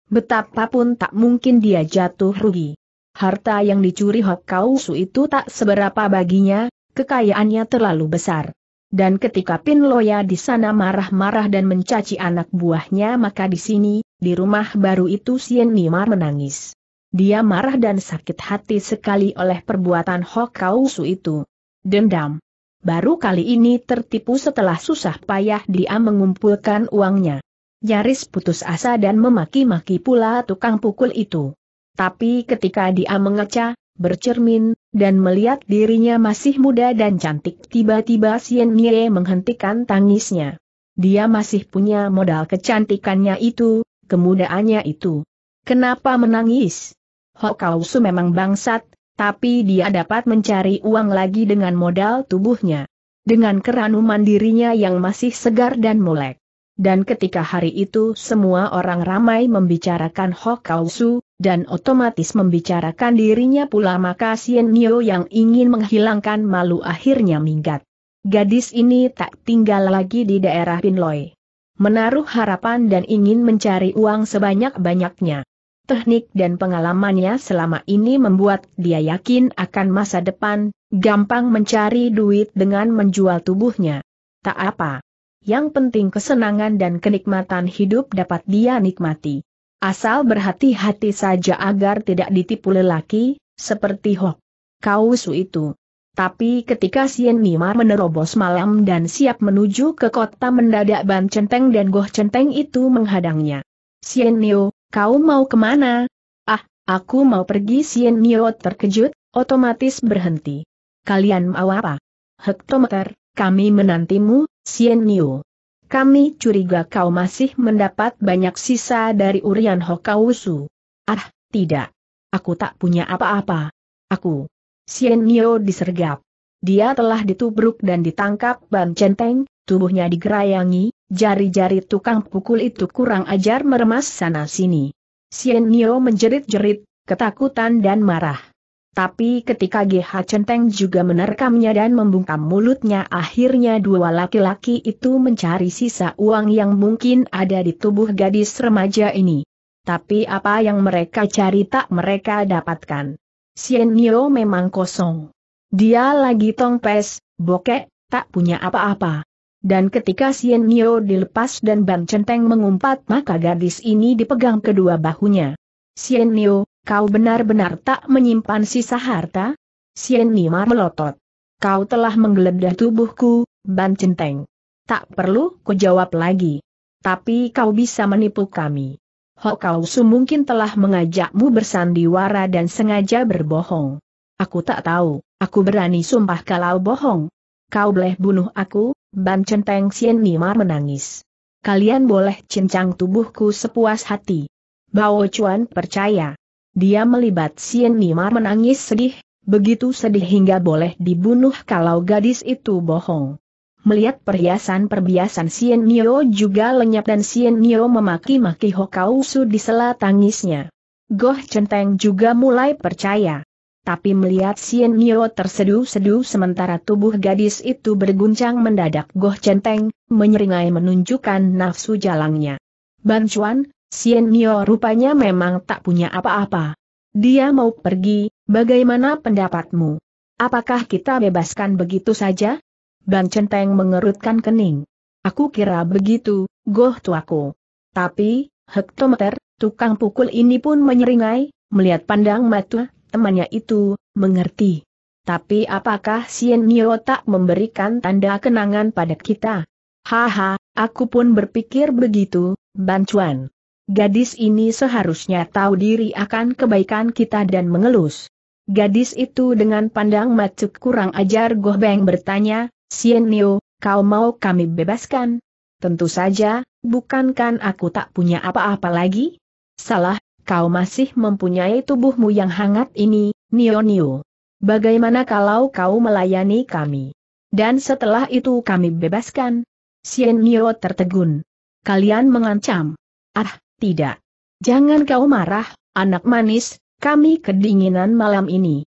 Betapapun tak mungkin dia jatuh rugi. Harta yang dicuri Hokkausu itu tak seberapa baginya, kekayaannya terlalu besar. Dan ketika Pin Loya di sana marah-marah dan mencaci anak buahnya maka di sini, di rumah baru itu Sien Mimar menangis. Dia marah dan sakit hati sekali oleh perbuatan Hokausu itu. Dendam. Baru kali ini tertipu setelah susah payah dia mengumpulkan uangnya. Nyaris putus asa dan memaki-maki pula tukang pukul itu. Tapi ketika dia mengeca, bercermin, dan melihat dirinya masih muda dan cantik tiba-tiba Sien Mie menghentikan tangisnya. Dia masih punya modal kecantikannya itu, kemudaannya itu. Kenapa menangis? Hokausu memang bangsat, tapi dia dapat mencari uang lagi dengan modal tubuhnya. Dengan keranuman dirinya yang masih segar dan molek. Dan ketika hari itu semua orang ramai membicarakan Hokausu, dan otomatis membicarakan dirinya pula maka Sien Nio yang ingin menghilangkan malu akhirnya minggat. Gadis ini tak tinggal lagi di daerah Pinloy. Menaruh harapan dan ingin mencari uang sebanyak-banyaknya teknik dan pengalamannya selama ini membuat dia yakin akan masa depan, gampang mencari duit dengan menjual tubuhnya. Tak apa. Yang penting kesenangan dan kenikmatan hidup dapat dia nikmati. Asal berhati-hati saja agar tidak ditipu lelaki, seperti Hok. Kausu itu. Tapi ketika Sien Nima menerobos malam dan siap menuju ke kota mendadak Ban Centeng dan Goh Centeng itu menghadangnya. Sien Nio, Kau mau kemana? Ah, aku mau pergi Sien Nio terkejut, otomatis berhenti. Kalian mau apa? Hektometer, kami menantimu, Sien Nio. Kami curiga kau masih mendapat banyak sisa dari Urian Hokausu. Ah, tidak. Aku tak punya apa-apa. Aku. Sien Nio disergap. Dia telah ditubruk dan ditangkap Ban Centeng, tubuhnya digerayangi, jari-jari tukang pukul itu kurang ajar meremas sana-sini. Sien Nio menjerit-jerit, ketakutan dan marah. Tapi ketika GH Centeng juga menerkamnya dan membungkam mulutnya akhirnya dua laki-laki itu mencari sisa uang yang mungkin ada di tubuh gadis remaja ini. Tapi apa yang mereka cari tak mereka dapatkan. Sien Nio memang kosong. Dia lagi tongpes, bokek, tak punya apa-apa. Dan ketika Sien Nio dilepas dan Ban Centeng mengumpat maka gadis ini dipegang kedua bahunya. Sien Nio, kau benar-benar tak menyimpan sisa harta? Sien Nio melotot. Kau telah menggeledah tubuhku, Ban Centeng. Tak perlu ku jawab lagi. Tapi kau bisa menipu kami. Hokau Su mungkin telah mengajakmu bersandiwara dan sengaja berbohong. Aku tak tahu, aku berani sumpah kalau bohong. Kau boleh bunuh aku, Ban Centeng Sien Nimar menangis. Kalian boleh cincang tubuhku sepuas hati. Bao Chuan percaya. Dia melibat Sien Nimar menangis sedih, begitu sedih hingga boleh dibunuh kalau gadis itu bohong. Melihat perhiasan-perhiasan Sien Nio juga lenyap dan Sien Nio memaki-maki Hokausu di sela tangisnya. Goh Centeng juga mulai percaya tapi melihat Sien Mio terseduh-seduh sementara tubuh gadis itu berguncang mendadak goh centeng, menyeringai menunjukkan nafsu jalangnya. Ban Chuan, Sien Mio rupanya memang tak punya apa-apa. Dia mau pergi, bagaimana pendapatmu? Apakah kita bebaskan begitu saja? Ban Centeng mengerutkan kening. Aku kira begitu, goh tuaku. Tapi, hektometer, tukang pukul ini pun menyeringai, melihat pandang mata temannya itu, mengerti. Tapi apakah Sien Nio tak memberikan tanda kenangan pada kita? Haha, aku pun berpikir begitu, Ban Chuan. Gadis ini seharusnya tahu diri akan kebaikan kita dan mengelus. Gadis itu dengan pandang macuk kurang ajar Goh Beng bertanya, Sien Nio, kau mau kami bebaskan? Tentu saja, bukankan aku tak punya apa-apa lagi? Salah, kau masih mempunyai tubuhmu yang hangat ini, Nio Nio. Bagaimana kalau kau melayani kami? Dan setelah itu kami bebaskan. Sien Nio tertegun. Kalian mengancam. Ah, tidak. Jangan kau marah, anak manis, kami kedinginan malam ini.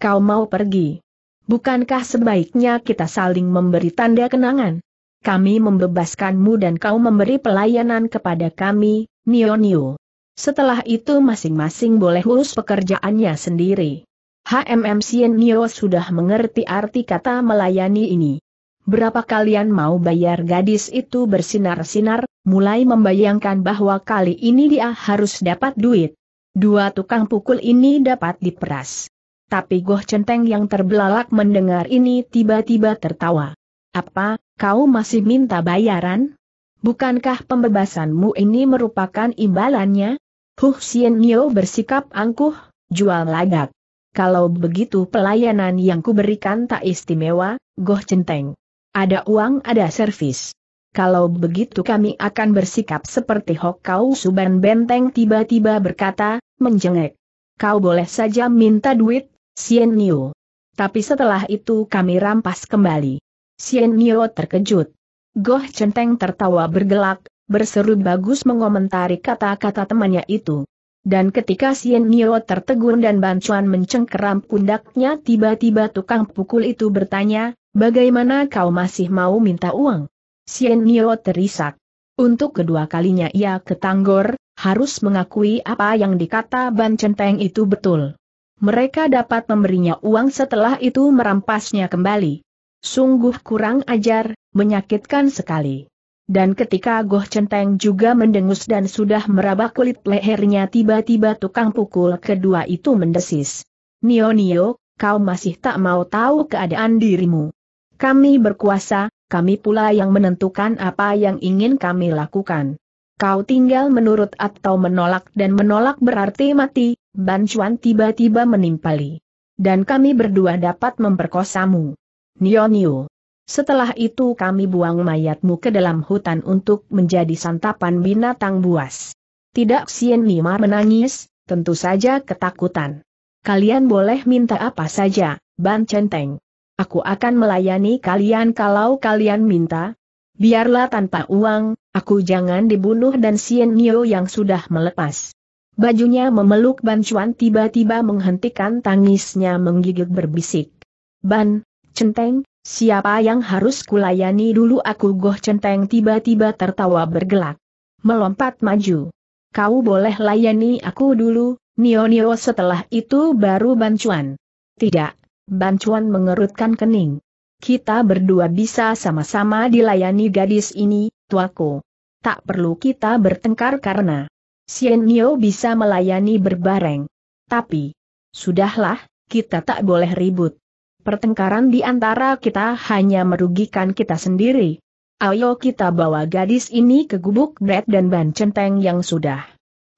Kau mau pergi. Bukankah sebaiknya kita saling memberi tanda kenangan? Kami membebaskanmu dan kau memberi pelayanan kepada kami, Nio Nio. Setelah itu masing-masing boleh urus pekerjaannya sendiri. HMM Sien Nio sudah mengerti arti kata melayani ini. Berapa kalian mau bayar gadis itu bersinar-sinar, mulai membayangkan bahwa kali ini dia harus dapat duit. Dua tukang pukul ini dapat diperas. Tapi Goh Centeng yang terbelalak mendengar ini tiba-tiba tertawa. Apa, kau masih minta bayaran? Bukankah pembebasanmu ini merupakan imbalannya? Huh Sien Nio bersikap angkuh, jual lagak. Kalau begitu pelayanan yang kuberikan tak istimewa, goh centeng. Ada uang ada servis. Kalau begitu kami akan bersikap seperti hok kau Suban Benteng tiba-tiba berkata, menjengek. Kau boleh saja minta duit, Sien Nio. Tapi setelah itu kami rampas kembali. Sien Nio terkejut. Goh Centeng tertawa bergelak, berseru bagus mengomentari kata-kata temannya itu. Dan ketika Sien Nio tertegun dan Bancuan mencengkeram pundaknya tiba-tiba tukang pukul itu bertanya, bagaimana kau masih mau minta uang? Sien Nio terisak. Untuk kedua kalinya ia ketanggor, harus mengakui apa yang dikata Ban Centeng itu betul. Mereka dapat memberinya uang setelah itu merampasnya kembali. Sungguh kurang ajar, menyakitkan sekali. Dan ketika Goh Centeng juga mendengus dan sudah meraba kulit lehernya tiba-tiba tukang pukul kedua itu mendesis. Nio Nio, kau masih tak mau tahu keadaan dirimu. Kami berkuasa, kami pula yang menentukan apa yang ingin kami lakukan. Kau tinggal menurut atau menolak dan menolak berarti mati, Ban Chuan tiba-tiba menimpali. Dan kami berdua dapat memperkosamu. Nio Nio. Setelah itu kami buang mayatmu ke dalam hutan untuk menjadi santapan binatang buas. Tidak Sien Nima menangis, tentu saja ketakutan. Kalian boleh minta apa saja, Ban Centeng. Aku akan melayani kalian kalau kalian minta. Biarlah tanpa uang, aku jangan dibunuh dan Sien Nio yang sudah melepas. Bajunya memeluk Ban Chuan tiba-tiba menghentikan tangisnya menggigit berbisik. Ban, Centeng, Siapa yang harus kulayani dulu aku Goh Centeng tiba-tiba tertawa bergelak. Melompat maju. Kau boleh layani aku dulu, Nio-Nio setelah itu baru Bancuan. Tidak, Bancuan mengerutkan kening. Kita berdua bisa sama-sama dilayani gadis ini, tuaku. Tak perlu kita bertengkar karena Sien Nio bisa melayani berbareng. Tapi, sudahlah, kita tak boleh ribut. Pertengkaran di antara kita hanya merugikan kita sendiri. Ayo kita bawa gadis ini ke gubuk Brad dan Ban Centeng yang sudah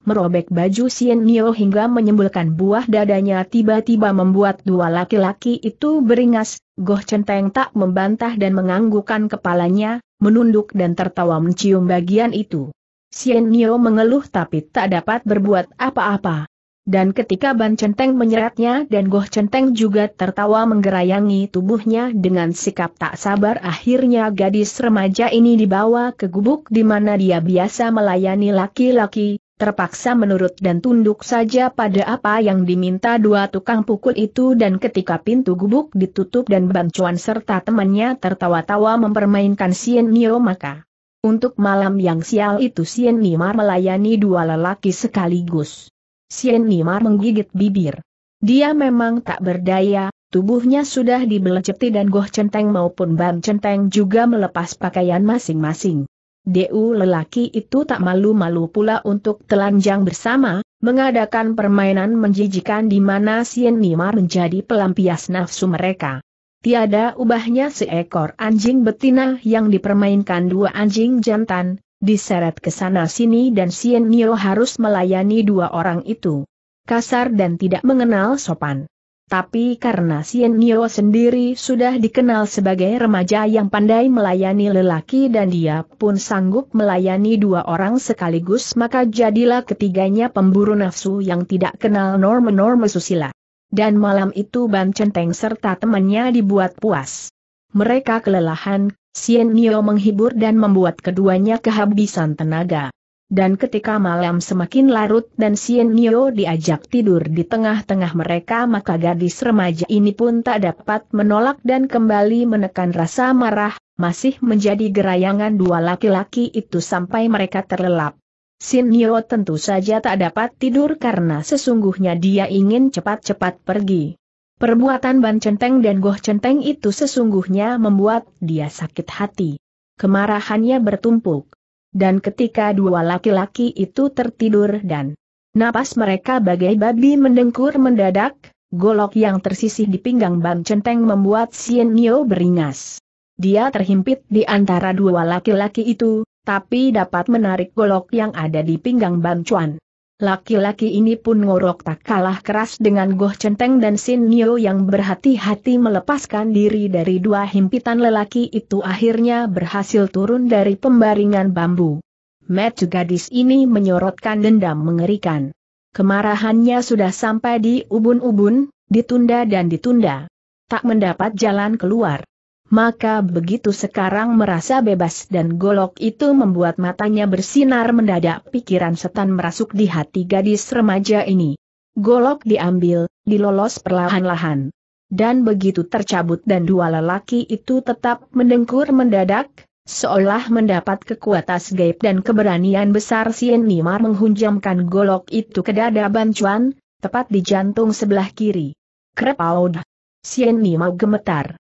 merobek baju Sien Nio hingga menyembulkan buah dadanya tiba-tiba membuat dua laki-laki itu beringas, Goh Centeng tak membantah dan menganggukan kepalanya, menunduk dan tertawa mencium bagian itu. Sien Nio mengeluh tapi tak dapat berbuat apa-apa. Dan ketika Ban Centeng menyeretnya dan Goh Centeng juga tertawa menggerayangi tubuhnya dengan sikap tak sabar akhirnya gadis remaja ini dibawa ke gubuk di mana dia biasa melayani laki-laki, terpaksa menurut dan tunduk saja pada apa yang diminta dua tukang pukul itu dan ketika pintu gubuk ditutup dan Ban Cuan serta temannya tertawa-tawa mempermainkan Sien Nio maka. Untuk malam yang sial itu Sien Nimar melayani dua lelaki sekaligus. Sien Nimar menggigit bibir. Dia memang tak berdaya, tubuhnya sudah dibelecepti dan Goh Centeng maupun Bam Centeng juga melepas pakaian masing-masing. DU lelaki itu tak malu-malu pula untuk telanjang bersama, mengadakan permainan menjijikan di mana Sien Nimar menjadi pelampias nafsu mereka. Tiada ubahnya seekor anjing betina yang dipermainkan dua anjing jantan, Diseret ke sana sini dan Sien Nio harus melayani dua orang itu. Kasar dan tidak mengenal sopan. Tapi karena Sien Nio sendiri sudah dikenal sebagai remaja yang pandai melayani lelaki dan dia pun sanggup melayani dua orang sekaligus maka jadilah ketiganya pemburu nafsu yang tidak kenal norma-norma susila. Dan malam itu Ban Centeng serta temannya dibuat puas. Mereka kelelahan Sien Nio menghibur dan membuat keduanya kehabisan tenaga. Dan ketika malam semakin larut dan Sien Nio diajak tidur di tengah-tengah mereka maka gadis remaja ini pun tak dapat menolak dan kembali menekan rasa marah, masih menjadi gerayangan dua laki-laki itu sampai mereka terlelap. Sien Nio tentu saja tak dapat tidur karena sesungguhnya dia ingin cepat-cepat pergi. Perbuatan Ban Centeng dan Goh Centeng itu sesungguhnya membuat dia sakit hati. Kemarahannya bertumpuk. Dan ketika dua laki-laki itu tertidur dan napas mereka bagai babi mendengkur mendadak, golok yang tersisih di pinggang Ban Centeng membuat Sien Nio beringas. Dia terhimpit di antara dua laki-laki itu, tapi dapat menarik golok yang ada di pinggang Ban Chuan. Laki-laki ini pun ngorok tak kalah keras dengan Goh Centeng dan Sin Nio yang berhati-hati melepaskan diri dari dua himpitan lelaki itu akhirnya berhasil turun dari pembaringan bambu. Metu gadis ini menyorotkan dendam mengerikan. Kemarahannya sudah sampai di ubun-ubun, ditunda dan ditunda. Tak mendapat jalan keluar maka begitu sekarang merasa bebas dan golok itu membuat matanya bersinar mendadak pikiran setan merasuk di hati gadis remaja ini. Golok diambil, dilolos perlahan-lahan. Dan begitu tercabut dan dua lelaki itu tetap mendengkur mendadak, seolah mendapat kekuatan gaib dan keberanian besar Sien Nimar menghunjamkan golok itu ke dada bancuan, tepat di jantung sebelah kiri. Krepaud. Sien Nimar gemetar.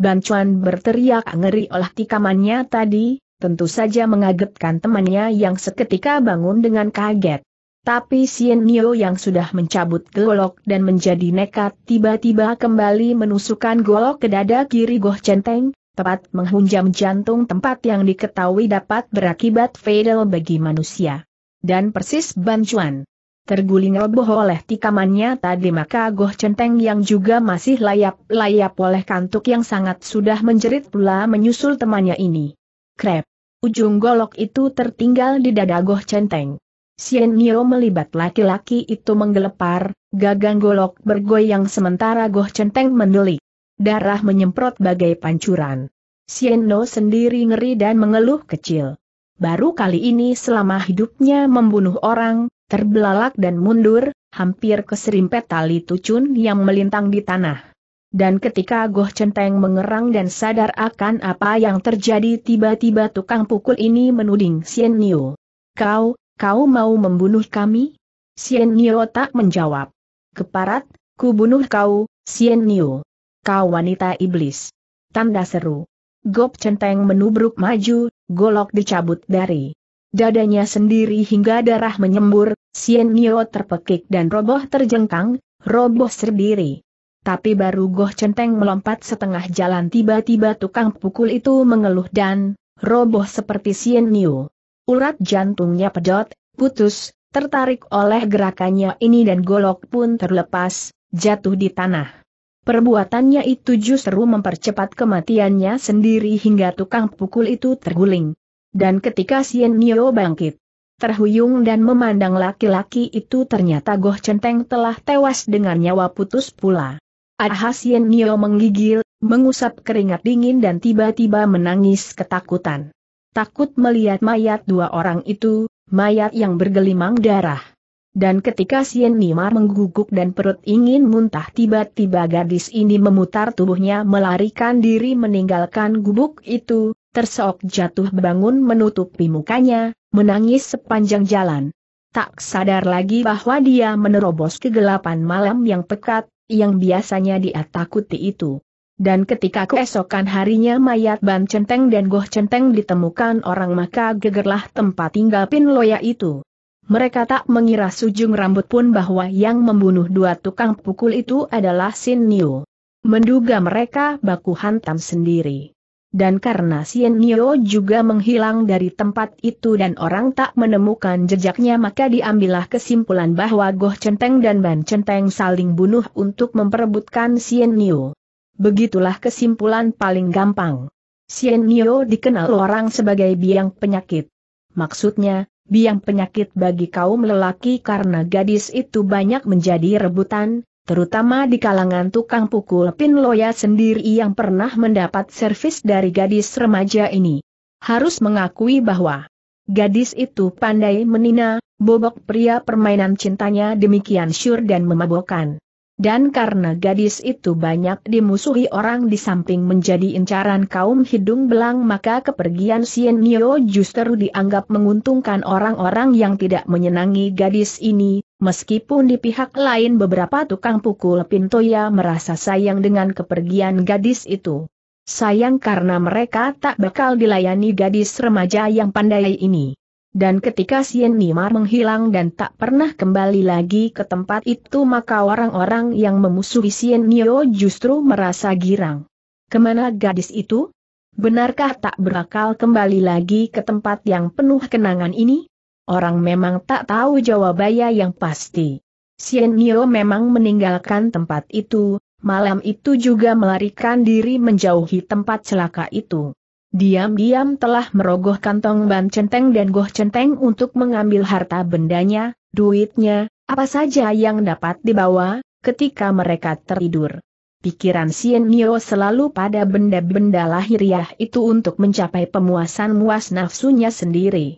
Bancuan berteriak ngeri oleh tikamannya tadi, tentu saja mengagetkan temannya yang seketika bangun dengan kaget. Tapi Sien Nio yang sudah mencabut golok dan menjadi nekat tiba-tiba kembali menusukkan golok ke dada kiri Goh Centeng, tepat menghunjam jantung tempat yang diketahui dapat berakibat fatal bagi manusia. Dan persis Bancuan terguling roboh oleh tikamannya tadi maka Goh Centeng yang juga masih layap-layap oleh kantuk yang sangat sudah menjerit pula menyusul temannya ini. Krep. Ujung golok itu tertinggal di dada Goh Centeng. Sien Nio melibat laki-laki itu menggelepar, gagang golok bergoyang sementara Goh Centeng mendelik. Darah menyemprot bagai pancuran. Sien No sendiri ngeri dan mengeluh kecil baru kali ini selama hidupnya membunuh orang, terbelalak dan mundur, hampir keserimpet tali tucun yang melintang di tanah. Dan ketika Goh Centeng mengerang dan sadar akan apa yang terjadi tiba-tiba tukang pukul ini menuding Sien Nio. Kau, kau mau membunuh kami? Sien Nio tak menjawab. Keparat, ku bunuh kau, Sien Nio. Kau wanita iblis. Tanda seru. Gop centeng menubruk maju, golok dicabut dari dadanya sendiri hingga darah menyembur, Sien Nio terpekik dan roboh terjengkang, roboh sendiri. Tapi baru Goh Centeng melompat setengah jalan tiba-tiba tukang pukul itu mengeluh dan roboh seperti Sien Nio. Urat jantungnya pedot, putus, tertarik oleh gerakannya ini dan golok pun terlepas, jatuh di tanah. Perbuatannya itu justru mempercepat kematiannya sendiri hingga tukang pukul itu terguling. Dan ketika Sien Nio bangkit, terhuyung dan memandang laki-laki itu ternyata Goh Centeng telah tewas dengan nyawa putus pula. Ah Sien Nio menggigil, mengusap keringat dingin dan tiba-tiba menangis ketakutan. Takut melihat mayat dua orang itu, mayat yang bergelimang darah. Dan ketika Sien Nima mengguguk dan perut ingin muntah tiba-tiba gadis ini memutar tubuhnya melarikan diri meninggalkan gubuk itu, tersok jatuh bangun menutupi mukanya, menangis sepanjang jalan. Tak sadar lagi bahwa dia menerobos kegelapan malam yang pekat, yang biasanya dia takuti itu. Dan ketika keesokan harinya mayat Ban Centeng dan Goh Centeng ditemukan orang maka gegerlah tempat tinggal Pin Loya itu. Mereka tak mengira sujung rambut pun bahwa yang membunuh dua tukang pukul itu adalah Sin Nio. Menduga mereka baku hantam sendiri. Dan karena Sien Nio juga menghilang dari tempat itu dan orang tak menemukan jejaknya maka diambillah kesimpulan bahwa Goh Centeng dan Ban Centeng saling bunuh untuk memperebutkan Sien Nio. Begitulah kesimpulan paling gampang. Sien Nio dikenal orang sebagai biang penyakit. Maksudnya, biang penyakit bagi kaum lelaki karena gadis itu banyak menjadi rebutan, terutama di kalangan tukang pukul Pin Loya sendiri yang pernah mendapat servis dari gadis remaja ini. Harus mengakui bahwa gadis itu pandai menina, bobok pria permainan cintanya demikian syur dan memabokkan. Dan karena gadis itu banyak dimusuhi orang di samping menjadi incaran kaum hidung belang maka kepergian Sien Nio justru dianggap menguntungkan orang-orang yang tidak menyenangi gadis ini, meskipun di pihak lain beberapa tukang pukul Pintoya merasa sayang dengan kepergian gadis itu. Sayang karena mereka tak bakal dilayani gadis remaja yang pandai ini. Dan ketika Sien Nimar menghilang dan tak pernah kembali lagi ke tempat itu maka orang-orang yang memusuhi Sien Nio justru merasa girang. Kemana gadis itu? Benarkah tak berakal kembali lagi ke tempat yang penuh kenangan ini? Orang memang tak tahu jawabannya yang pasti. Sien Nio memang meninggalkan tempat itu, malam itu juga melarikan diri menjauhi tempat celaka itu diam-diam telah merogoh kantong Ban Centeng dan Goh Centeng untuk mengambil harta bendanya, duitnya, apa saja yang dapat dibawa, ketika mereka tertidur. Pikiran Sien Nio selalu pada benda-benda lahiriah itu untuk mencapai pemuasan muas nafsunya sendiri.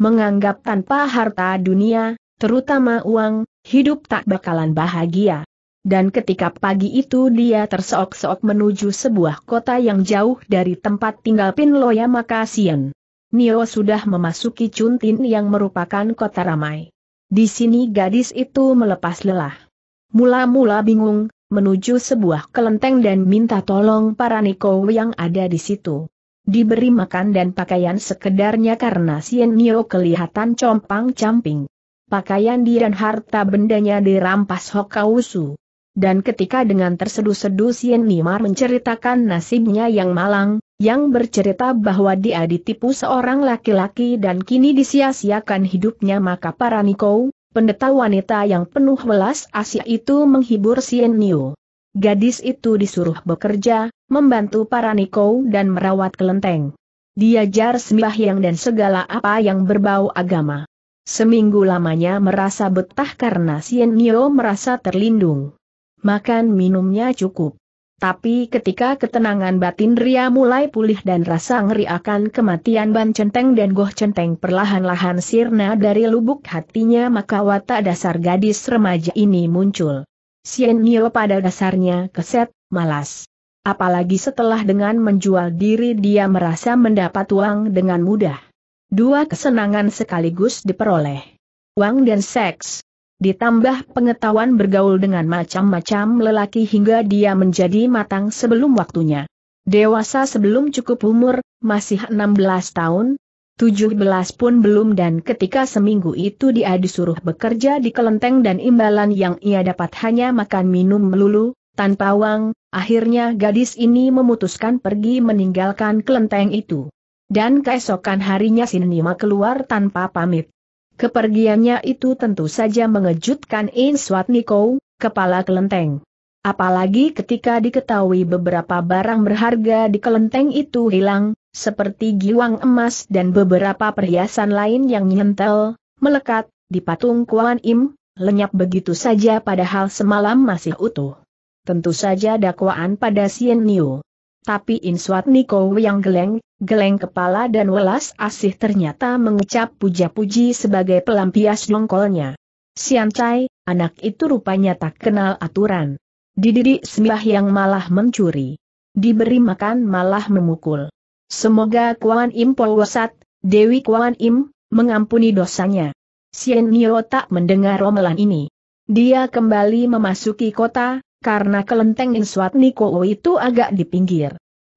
Menganggap tanpa harta dunia, terutama uang, hidup tak bakalan bahagia dan ketika pagi itu dia terseok-seok menuju sebuah kota yang jauh dari tempat tinggal Pinloya Makasian. Nio sudah memasuki Cuntin yang merupakan kota ramai. Di sini gadis itu melepas lelah. Mula-mula bingung, menuju sebuah kelenteng dan minta tolong para Niko yang ada di situ. Diberi makan dan pakaian sekedarnya karena Sien Nio kelihatan compang-camping. Pakaian dia dan harta bendanya dirampas Hokausu dan ketika dengan terseduh-seduh Sien Nimar menceritakan nasibnya yang malang, yang bercerita bahwa dia ditipu seorang laki-laki dan kini disia-siakan hidupnya maka para Niko, pendeta wanita yang penuh welas asih itu menghibur Sien Niu. Gadis itu disuruh bekerja, membantu para Niko dan merawat kelenteng. Diajar sembahyang dan segala apa yang berbau agama. Seminggu lamanya merasa betah karena Sien Niu merasa terlindung makan minumnya cukup. Tapi ketika ketenangan batin Ria mulai pulih dan rasa ngeri akan kematian Ban Centeng dan Goh Centeng perlahan-lahan sirna dari lubuk hatinya maka watak dasar gadis remaja ini muncul. Sien Nio pada dasarnya keset, malas. Apalagi setelah dengan menjual diri dia merasa mendapat uang dengan mudah. Dua kesenangan sekaligus diperoleh. Uang dan seks. Ditambah pengetahuan bergaul dengan macam-macam lelaki hingga dia menjadi matang sebelum waktunya. Dewasa sebelum cukup umur, masih 16 tahun, 17 pun belum dan ketika seminggu itu dia disuruh bekerja di kelenteng dan imbalan yang ia dapat hanya makan minum melulu, tanpa uang, akhirnya gadis ini memutuskan pergi meninggalkan kelenteng itu. Dan keesokan harinya Sinima keluar tanpa pamit. Kepergiannya itu tentu saja mengejutkan Inswat Niko, kepala kelenteng. Apalagi ketika diketahui beberapa barang berharga di kelenteng itu hilang, seperti giwang emas dan beberapa perhiasan lain yang nyentel, melekat, di patung Kuan Im, lenyap begitu saja padahal semalam masih utuh. Tentu saja dakwaan pada Sien Niu. Tapi Inswat Niko yang geleng, Geleng kepala dan welas asih ternyata mengucap puja-puji sebagai pelampias Sian Siantai, anak itu rupanya tak kenal aturan. Dididik sembah yang malah mencuri. Diberi makan malah memukul. Semoga Kuan Im Polwasat, Dewi Kuan Im, mengampuni dosanya. Sian Nio tak mendengar romelan ini. Dia kembali memasuki kota, karena kelenteng Inswat Niko itu agak di pinggir.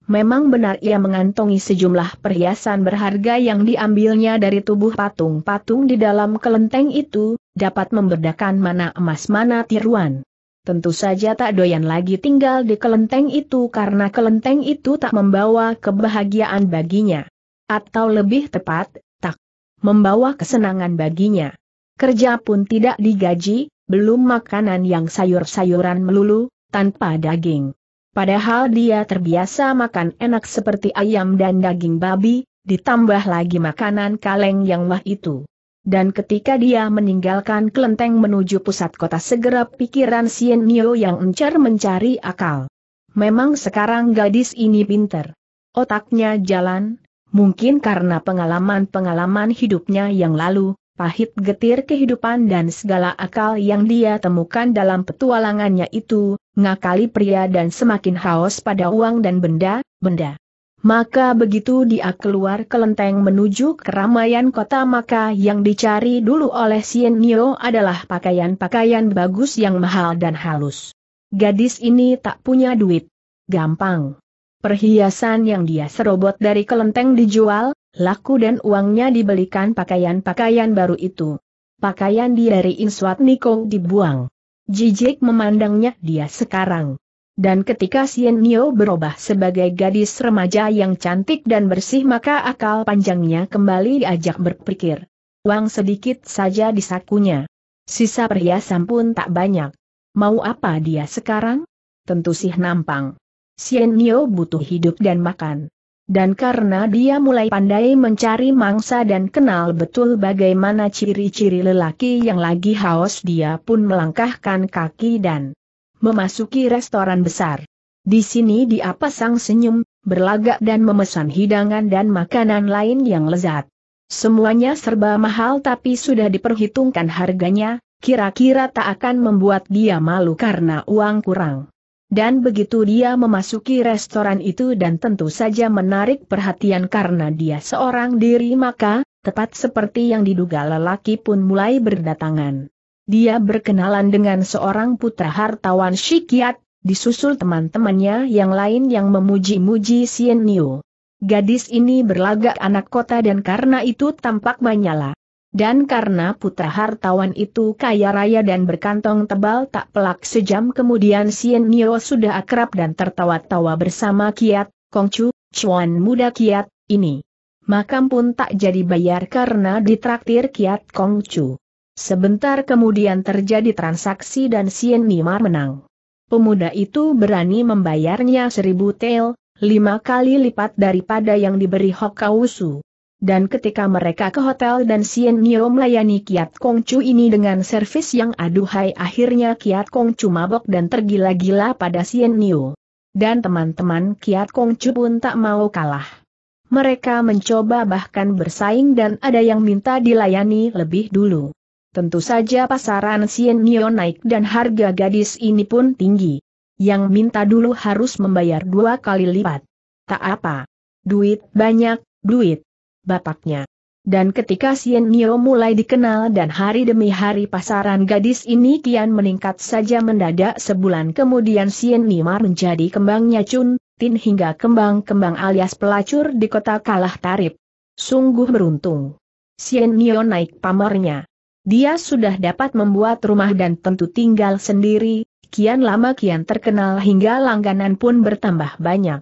Memang benar ia mengantongi sejumlah perhiasan berharga yang diambilnya dari tubuh patung-patung di dalam kelenteng itu, dapat memberdakan mana emas mana tiruan. Tentu saja tak doyan lagi tinggal di kelenteng itu karena kelenteng itu tak membawa kebahagiaan baginya. Atau lebih tepat, tak membawa kesenangan baginya. Kerja pun tidak digaji, belum makanan yang sayur-sayuran melulu, tanpa daging. Padahal dia terbiasa makan enak seperti ayam dan daging babi, ditambah lagi makanan kaleng yang wah itu. Dan ketika dia meninggalkan kelenteng menuju pusat kota segera pikiran Sien Nio yang encer mencari akal. Memang sekarang gadis ini pinter. Otaknya jalan, mungkin karena pengalaman-pengalaman hidupnya yang lalu, pahit getir kehidupan dan segala akal yang dia temukan dalam petualangannya itu, ngakali pria dan semakin haus pada uang dan benda, benda. Maka begitu dia keluar kelenteng menuju keramaian kota maka yang dicari dulu oleh Sien Nio adalah pakaian-pakaian bagus yang mahal dan halus. Gadis ini tak punya duit. Gampang. Perhiasan yang dia serobot dari kelenteng dijual, laku dan uangnya dibelikan pakaian-pakaian baru itu. Pakaian dari Inswat Niko dibuang. Jijik memandangnya dia sekarang. Dan ketika Sien Nio berubah sebagai gadis remaja yang cantik dan bersih maka akal panjangnya kembali diajak berpikir. Uang sedikit saja di sakunya. Sisa perhiasan pun tak banyak. Mau apa dia sekarang? Tentu sih nampang. Sien Nio butuh hidup dan makan. Dan karena dia mulai pandai mencari mangsa dan kenal betul bagaimana ciri-ciri lelaki yang lagi haus dia pun melangkahkan kaki dan memasuki restoran besar. Di sini dia pasang senyum, berlagak dan memesan hidangan dan makanan lain yang lezat. Semuanya serba mahal tapi sudah diperhitungkan harganya, kira-kira tak akan membuat dia malu karena uang kurang. Dan begitu dia memasuki restoran itu dan tentu saja menarik perhatian karena dia seorang diri maka, tepat seperti yang diduga lelaki pun mulai berdatangan. Dia berkenalan dengan seorang putra hartawan Shikiat, disusul teman-temannya yang lain yang memuji-muji Sien Niu. Gadis ini berlagak anak kota dan karena itu tampak menyala. Dan karena putra hartawan itu kaya raya dan berkantong tebal tak pelak sejam kemudian Sien Nio sudah akrab dan tertawa-tawa bersama Kiat, Kongcu, Chuan muda Kiat, ini. Makam pun tak jadi bayar karena ditraktir Kiat Kongcu. Sebentar kemudian terjadi transaksi dan Sien Nimar menang. Pemuda itu berani membayarnya seribu tel, lima kali lipat daripada yang diberi Hokkausu. Dan ketika mereka ke hotel dan Sien Nio melayani Kiat Kong Chu ini dengan servis yang aduhai akhirnya Kiat Kong Chu mabok dan tergila-gila pada Sien Nio. Dan teman-teman Kiat Kong Chu pun tak mau kalah. Mereka mencoba bahkan bersaing dan ada yang minta dilayani lebih dulu. Tentu saja pasaran Sien Nio naik dan harga gadis ini pun tinggi. Yang minta dulu harus membayar dua kali lipat. Tak apa. Duit banyak, duit bapaknya. Dan ketika Sien Nio mulai dikenal dan hari demi hari pasaran gadis ini kian meningkat saja mendadak sebulan kemudian Sien Nimar menjadi kembangnya Chun, Tin hingga kembang-kembang alias pelacur di kota kalah tarif. Sungguh beruntung. Sien Nio naik pamornya. Dia sudah dapat membuat rumah dan tentu tinggal sendiri, kian lama kian terkenal hingga langganan pun bertambah banyak.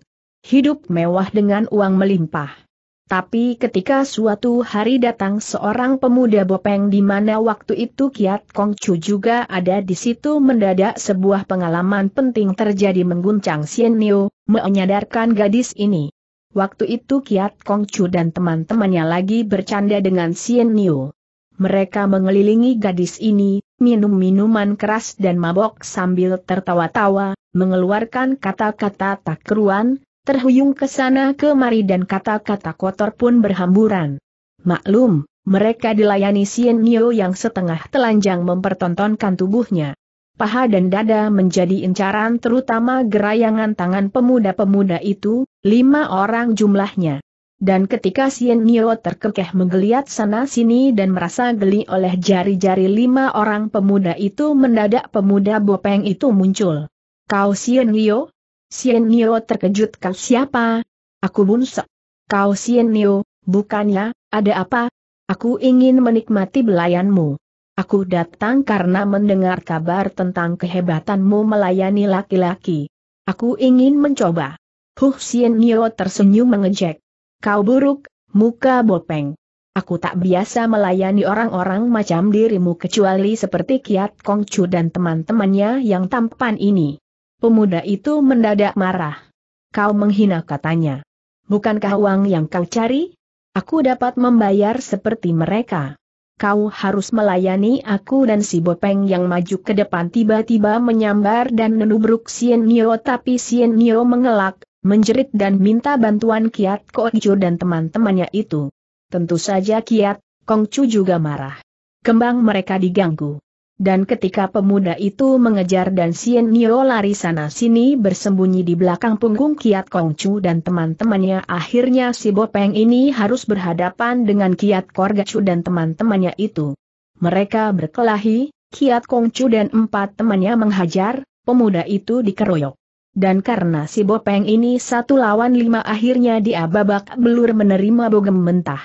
Hidup mewah dengan uang melimpah. Tapi ketika suatu hari datang seorang pemuda bopeng di mana waktu itu Kiat Kongcu juga ada di situ mendadak sebuah pengalaman penting terjadi mengguncang Sien Niu menyadarkan gadis ini. Waktu itu Kiat Kongcu dan teman-temannya lagi bercanda dengan Sien Niu. Mereka mengelilingi gadis ini, minum minuman keras dan mabok sambil tertawa-tawa, mengeluarkan kata-kata tak keruan, terhuyung ke sana kemari dan kata-kata kotor pun berhamburan. Maklum, mereka dilayani Sien Nio yang setengah telanjang mempertontonkan tubuhnya. Paha dan dada menjadi incaran terutama gerayangan tangan pemuda-pemuda itu, lima orang jumlahnya. Dan ketika Sien Nio terkekeh menggeliat sana-sini dan merasa geli oleh jari-jari lima orang pemuda itu mendadak pemuda bopeng itu muncul. Kau Sien Nio, Sien Nio terkejutkan siapa? Aku bunsek. Kau Sien Nio, bukannya, ada apa? Aku ingin menikmati belayanmu. Aku datang karena mendengar kabar tentang kehebatanmu melayani laki-laki. Aku ingin mencoba. Huh Sien Nio tersenyum mengejek. Kau buruk, muka bopeng. Aku tak biasa melayani orang-orang macam dirimu kecuali seperti Kiat Kongcu dan teman-temannya yang tampan ini. Pemuda itu mendadak marah. Kau menghina katanya. Bukankah uang yang kau cari? Aku dapat membayar seperti mereka. Kau harus melayani aku dan si Bopeng yang maju ke depan tiba-tiba menyambar dan menubruk Sien Nio tapi Sien Nio mengelak, menjerit dan minta bantuan Kiat Kongcu dan teman-temannya itu. Tentu saja Kiat, Kongcu juga marah. Kembang mereka diganggu. Dan ketika pemuda itu mengejar dan Sien Nio lari sana-sini bersembunyi di belakang punggung Kiat kongcu dan teman-temannya akhirnya si Bopeng ini harus berhadapan dengan Kiat Korga dan teman-temannya itu. Mereka berkelahi, Kiat kongcu dan empat temannya menghajar, pemuda itu dikeroyok. Dan karena si Bopeng ini satu lawan lima akhirnya dia babak belur menerima bogem mentah.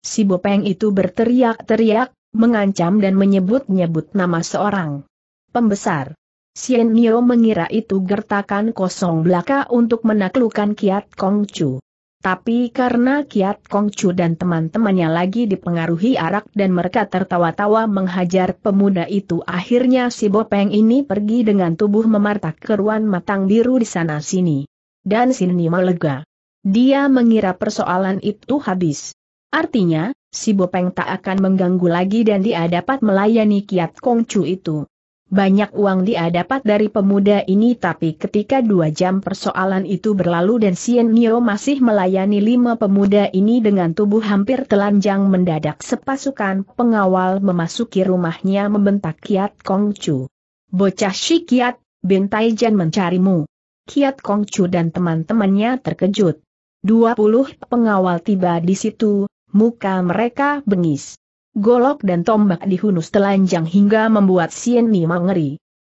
Si Bopeng itu berteriak-teriak, mengancam dan menyebut-nyebut nama seorang pembesar. Sien Nio mengira itu gertakan kosong belaka untuk menaklukkan Kiat Kong Chu. Tapi karena Kiat Kong Chu dan teman-temannya lagi dipengaruhi arak dan mereka tertawa-tawa menghajar pemuda itu akhirnya si Bopeng ini pergi dengan tubuh memartak keruan matang biru di sana-sini. Dan Sien Nio lega. Dia mengira persoalan itu habis. Artinya, si Bopeng tak akan mengganggu lagi dan dia dapat melayani Kiat Kongcu itu. Banyak uang dia dapat dari pemuda ini tapi ketika dua jam persoalan itu berlalu dan Sien Nio masih melayani lima pemuda ini dengan tubuh hampir telanjang mendadak sepasukan pengawal memasuki rumahnya membentak Kiat Kong Chu. Bocah si Kiat, Bintai Jan mencarimu. Kiat Kong Chu dan teman-temannya terkejut. Dua puluh pengawal tiba di situ, muka mereka bengis. Golok dan tombak dihunus telanjang hingga membuat Sien mengeri. mengeri.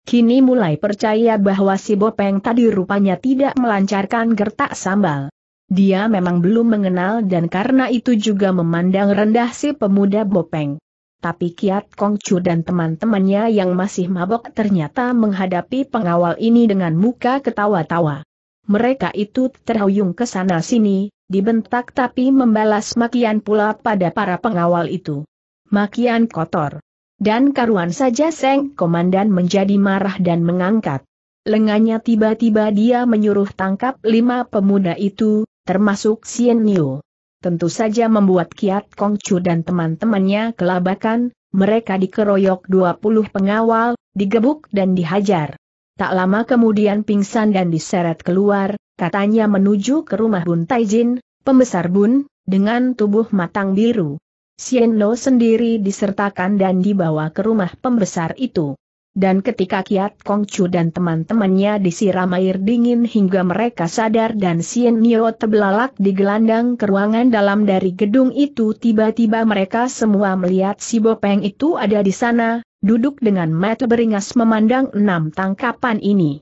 Kini mulai percaya bahwa si Bopeng tadi rupanya tidak melancarkan gertak sambal. Dia memang belum mengenal dan karena itu juga memandang rendah si pemuda Bopeng. Tapi Kiat Kongcu dan teman-temannya yang masih mabok ternyata menghadapi pengawal ini dengan muka ketawa-tawa. Mereka itu terhuyung ke sana sini, dibentak tapi membalas makian pula pada para pengawal itu. Makian kotor. Dan karuan saja Seng Komandan menjadi marah dan mengangkat. Lengannya tiba-tiba dia menyuruh tangkap lima pemuda itu, termasuk Sien Niu. Tentu saja membuat Kiat Kong Chu dan teman-temannya kelabakan, mereka dikeroyok 20 pengawal, digebuk dan dihajar. Tak lama kemudian pingsan dan diseret keluar, katanya menuju ke rumah Bun Taijin, pembesar Bun, dengan tubuh matang biru. Sien Lo sendiri disertakan dan dibawa ke rumah pembesar itu. Dan ketika Kiat Kong Chu dan teman-temannya disiram air dingin hingga mereka sadar dan Sien Nio terbelalak gelandang ke ruangan dalam dari gedung itu tiba-tiba mereka semua melihat si Bopeng itu ada di sana, duduk dengan mata beringas memandang enam tangkapan ini.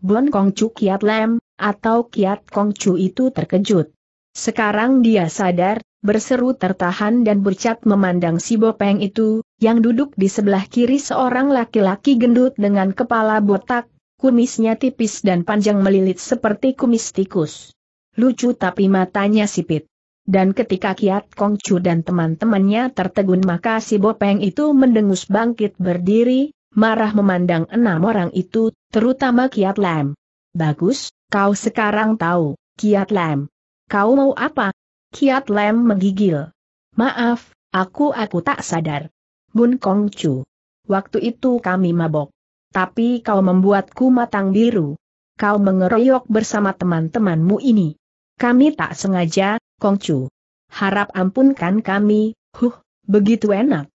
Bon Kongcu Kiat Lem, atau Kiat Kong Kongcu itu terkejut. Sekarang dia sadar, berseru tertahan dan bercat memandang si Bopeng itu, yang duduk di sebelah kiri seorang laki-laki gendut dengan kepala botak, kumisnya tipis dan panjang melilit seperti kumis tikus. Lucu tapi matanya sipit. Dan ketika Kiat Kong Kongcu dan teman-temannya tertegun maka si Bopeng itu mendengus bangkit berdiri, marah memandang enam orang itu, terutama Kiat Lam. Bagus, kau sekarang tahu, Kiat Lam. Kau mau apa? Kiat Lam menggigil. Maaf, aku aku tak sadar. Bun Kong Chu. Waktu itu kami mabok. Tapi kau membuatku matang biru. Kau mengeroyok bersama teman-temanmu ini. Kami tak sengaja, Kong Chu. Harap ampunkan kami, huh, begitu enak.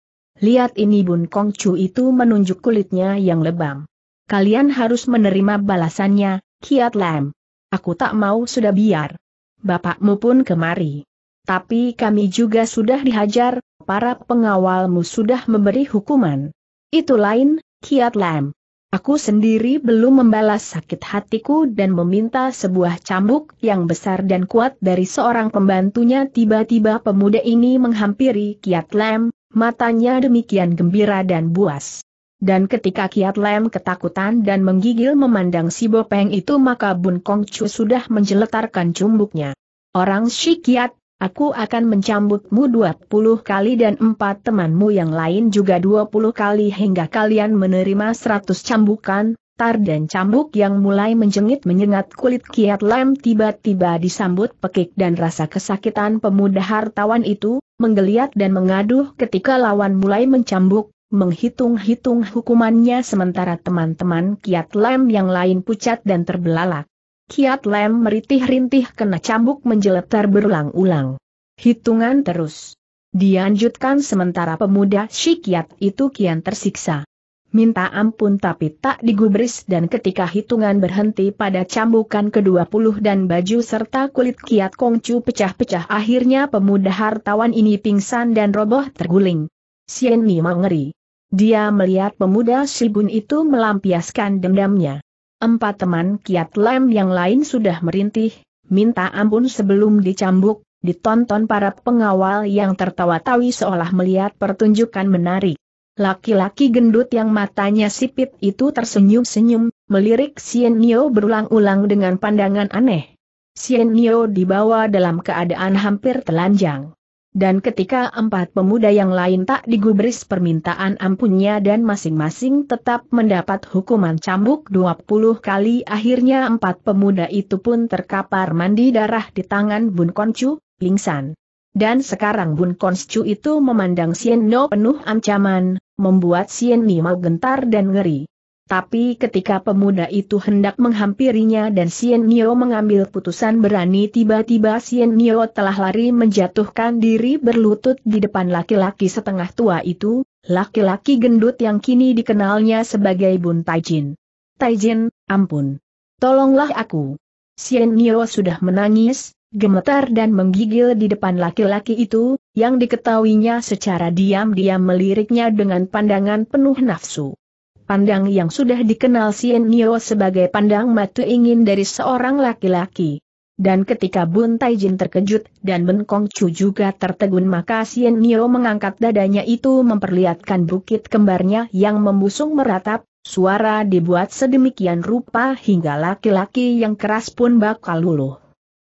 Lihat ini Bun Kong Chu itu menunjuk kulitnya yang lebam. Kalian harus menerima balasannya, Kiat Lam. Aku tak mau sudah biar. Bapakmu pun kemari. Tapi kami juga sudah dihajar, para pengawalmu sudah memberi hukuman. Itu lain, Kiat Lam. Aku sendiri belum membalas sakit hatiku dan meminta sebuah cambuk yang besar dan kuat dari seorang pembantunya tiba-tiba pemuda ini menghampiri Kiat Lam, matanya demikian gembira dan buas. Dan ketika Kiat Lem ketakutan dan menggigil memandang si Bopeng itu maka Bun Kong Chu sudah menjeletarkan cumbuknya. Orang si Kiat, aku akan mencambukmu 20 kali dan empat temanmu yang lain juga 20 kali hingga kalian menerima 100 cambukan, tar dan cambuk yang mulai menjengit-menyengat kulit Kiat Lem tiba-tiba disambut pekik dan rasa kesakitan pemuda hartawan itu, menggeliat dan mengaduh ketika lawan mulai mencambuk, menghitung-hitung hukumannya sementara teman-teman Kiat Lem yang lain pucat dan terbelalak. Kiat Lem merintih-rintih kena cambuk menjeletar berulang-ulang. Hitungan terus. Dianjutkan sementara pemuda si Kiat itu kian tersiksa minta ampun tapi tak digubris dan ketika hitungan berhenti pada cambukan ke-20 dan baju serta kulit kiat kongcu pecah-pecah akhirnya pemuda hartawan ini pingsan dan roboh terguling. Sien Mi mengeri. Dia melihat pemuda Sibun itu melampiaskan dendamnya. Empat teman kiat lem yang lain sudah merintih, minta ampun sebelum dicambuk, ditonton para pengawal yang tertawa-tawi seolah melihat pertunjukan menarik. Laki-laki gendut yang matanya sipit itu tersenyum-senyum, melirik Sien Nio berulang-ulang dengan pandangan aneh. Sien Nio dibawa dalam keadaan hampir telanjang. Dan ketika empat pemuda yang lain tak digubris permintaan ampunnya dan masing-masing tetap mendapat hukuman cambuk 20 kali akhirnya empat pemuda itu pun terkapar mandi darah di tangan Bun Koncu, pingsan. Dan sekarang Bun Koncu itu memandang Sien Nio penuh ancaman, membuat Sien Nima gentar dan ngeri. Tapi ketika pemuda itu hendak menghampirinya dan Sien Nio mengambil putusan berani tiba-tiba Sien Nio telah lari menjatuhkan diri berlutut di depan laki-laki setengah tua itu, laki-laki gendut yang kini dikenalnya sebagai Bun Taijin. Taijin, ampun. Tolonglah aku. Sien Nio sudah menangis, gemetar dan menggigil di depan laki-laki itu, yang diketahuinya secara diam-diam meliriknya dengan pandangan penuh nafsu. Pandang yang sudah dikenal Sien Nio sebagai pandang matu ingin dari seorang laki-laki. Dan ketika Bun Jin terkejut dan Ben Kong Chu juga tertegun maka Sien Nio mengangkat dadanya itu memperlihatkan bukit kembarnya yang membusung meratap, suara dibuat sedemikian rupa hingga laki-laki yang keras pun bakal luluh.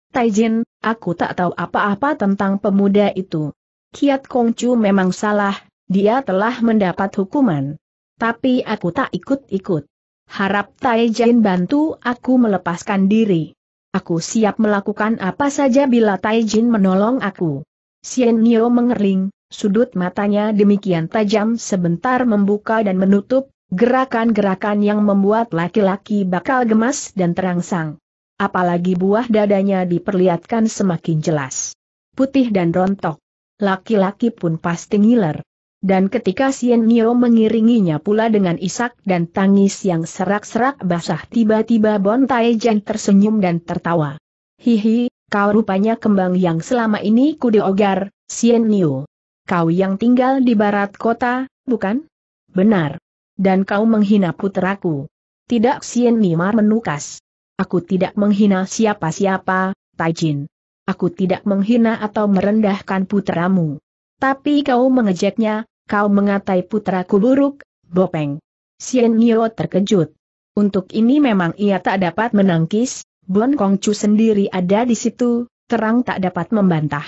Taijin, aku tak tahu apa-apa tentang pemuda itu. Kiat Kongcu memang salah, dia telah mendapat hukuman. Tapi aku tak ikut-ikut. Harap Taijin bantu aku melepaskan diri. Aku siap melakukan apa saja bila Taijin menolong aku. Sien Nio mengering, sudut matanya demikian tajam sebentar membuka dan menutup, gerakan-gerakan yang membuat laki-laki bakal gemas dan terangsang apalagi buah dadanya diperlihatkan semakin jelas. Putih dan rontok. Laki-laki pun pasti ngiler. Dan ketika Sien Nio mengiringinya pula dengan isak dan tangis yang serak-serak basah tiba-tiba Bon Taijan tersenyum dan tertawa. Hihi, kau rupanya kembang yang selama ini ku diogar, Sien Nio. Kau yang tinggal di barat kota, bukan? Benar. Dan kau menghina puteraku. Tidak Sien Nio menukas. Aku tidak menghina siapa-siapa, Taijin. Aku tidak menghina atau merendahkan putramu. Tapi kau mengejeknya, kau mengatai putraku buruk, Bopeng. Sien Mio terkejut. Untuk ini memang ia tak dapat menangkis, Bon Kongcu sendiri ada di situ, terang tak dapat membantah.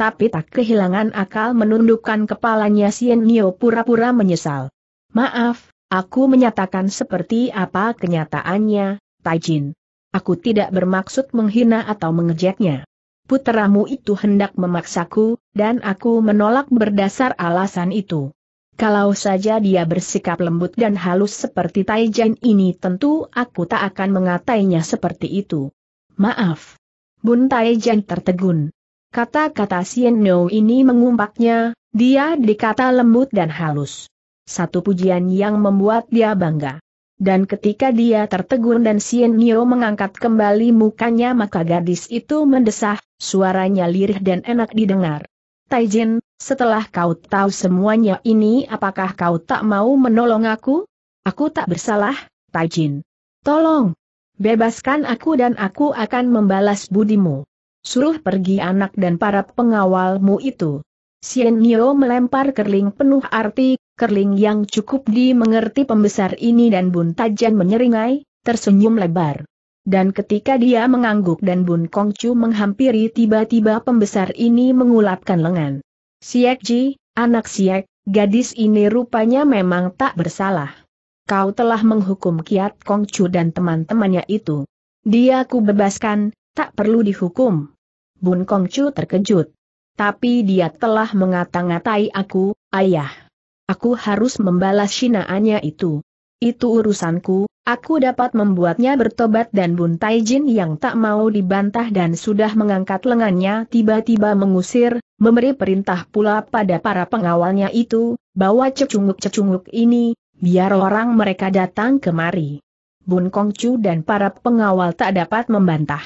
Tapi tak kehilangan akal menundukkan kepalanya Sien Mio pura-pura menyesal. Maaf, aku menyatakan seperti apa kenyataannya, Taijin. Aku tidak bermaksud menghina atau mengejeknya. Puteramu itu hendak memaksaku, dan aku menolak berdasar alasan itu. Kalau saja dia bersikap lembut dan halus seperti Taijin ini tentu aku tak akan mengatainya seperti itu. Maaf. Bun Taijin tertegun. Kata-kata Sien No ini mengumpaknya, dia dikata lembut dan halus. Satu pujian yang membuat dia bangga. Dan ketika dia tertegun dan Sien Nio mengangkat kembali mukanya maka gadis itu mendesah, suaranya lirih dan enak didengar. Taijin, setelah kau tahu semuanya ini apakah kau tak mau menolong aku? Aku tak bersalah, Taijin. Tolong! Bebaskan aku dan aku akan membalas budimu. Suruh pergi anak dan para pengawalmu itu. Sien Nio melempar kerling penuh arti, Kerling yang cukup dimengerti pembesar ini dan Bun Tajan menyeringai, tersenyum lebar. Dan ketika dia mengangguk dan Bun Kongcu menghampiri tiba-tiba pembesar ini mengulapkan lengan. Siak Ji, anak Siak, gadis ini rupanya memang tak bersalah. Kau telah menghukum Kiat Kongcu dan teman-temannya itu. Dia ku bebaskan, tak perlu dihukum. Bun Kongcu terkejut. Tapi dia telah mengata-ngatai aku, ayah aku harus membalas sinaannya itu. Itu urusanku, aku dapat membuatnya bertobat dan Bun Taijin yang tak mau dibantah dan sudah mengangkat lengannya tiba-tiba mengusir, memberi perintah pula pada para pengawalnya itu, bawa cecunguk-cecunguk ini, biar orang mereka datang kemari. Bun Kongcu dan para pengawal tak dapat membantah.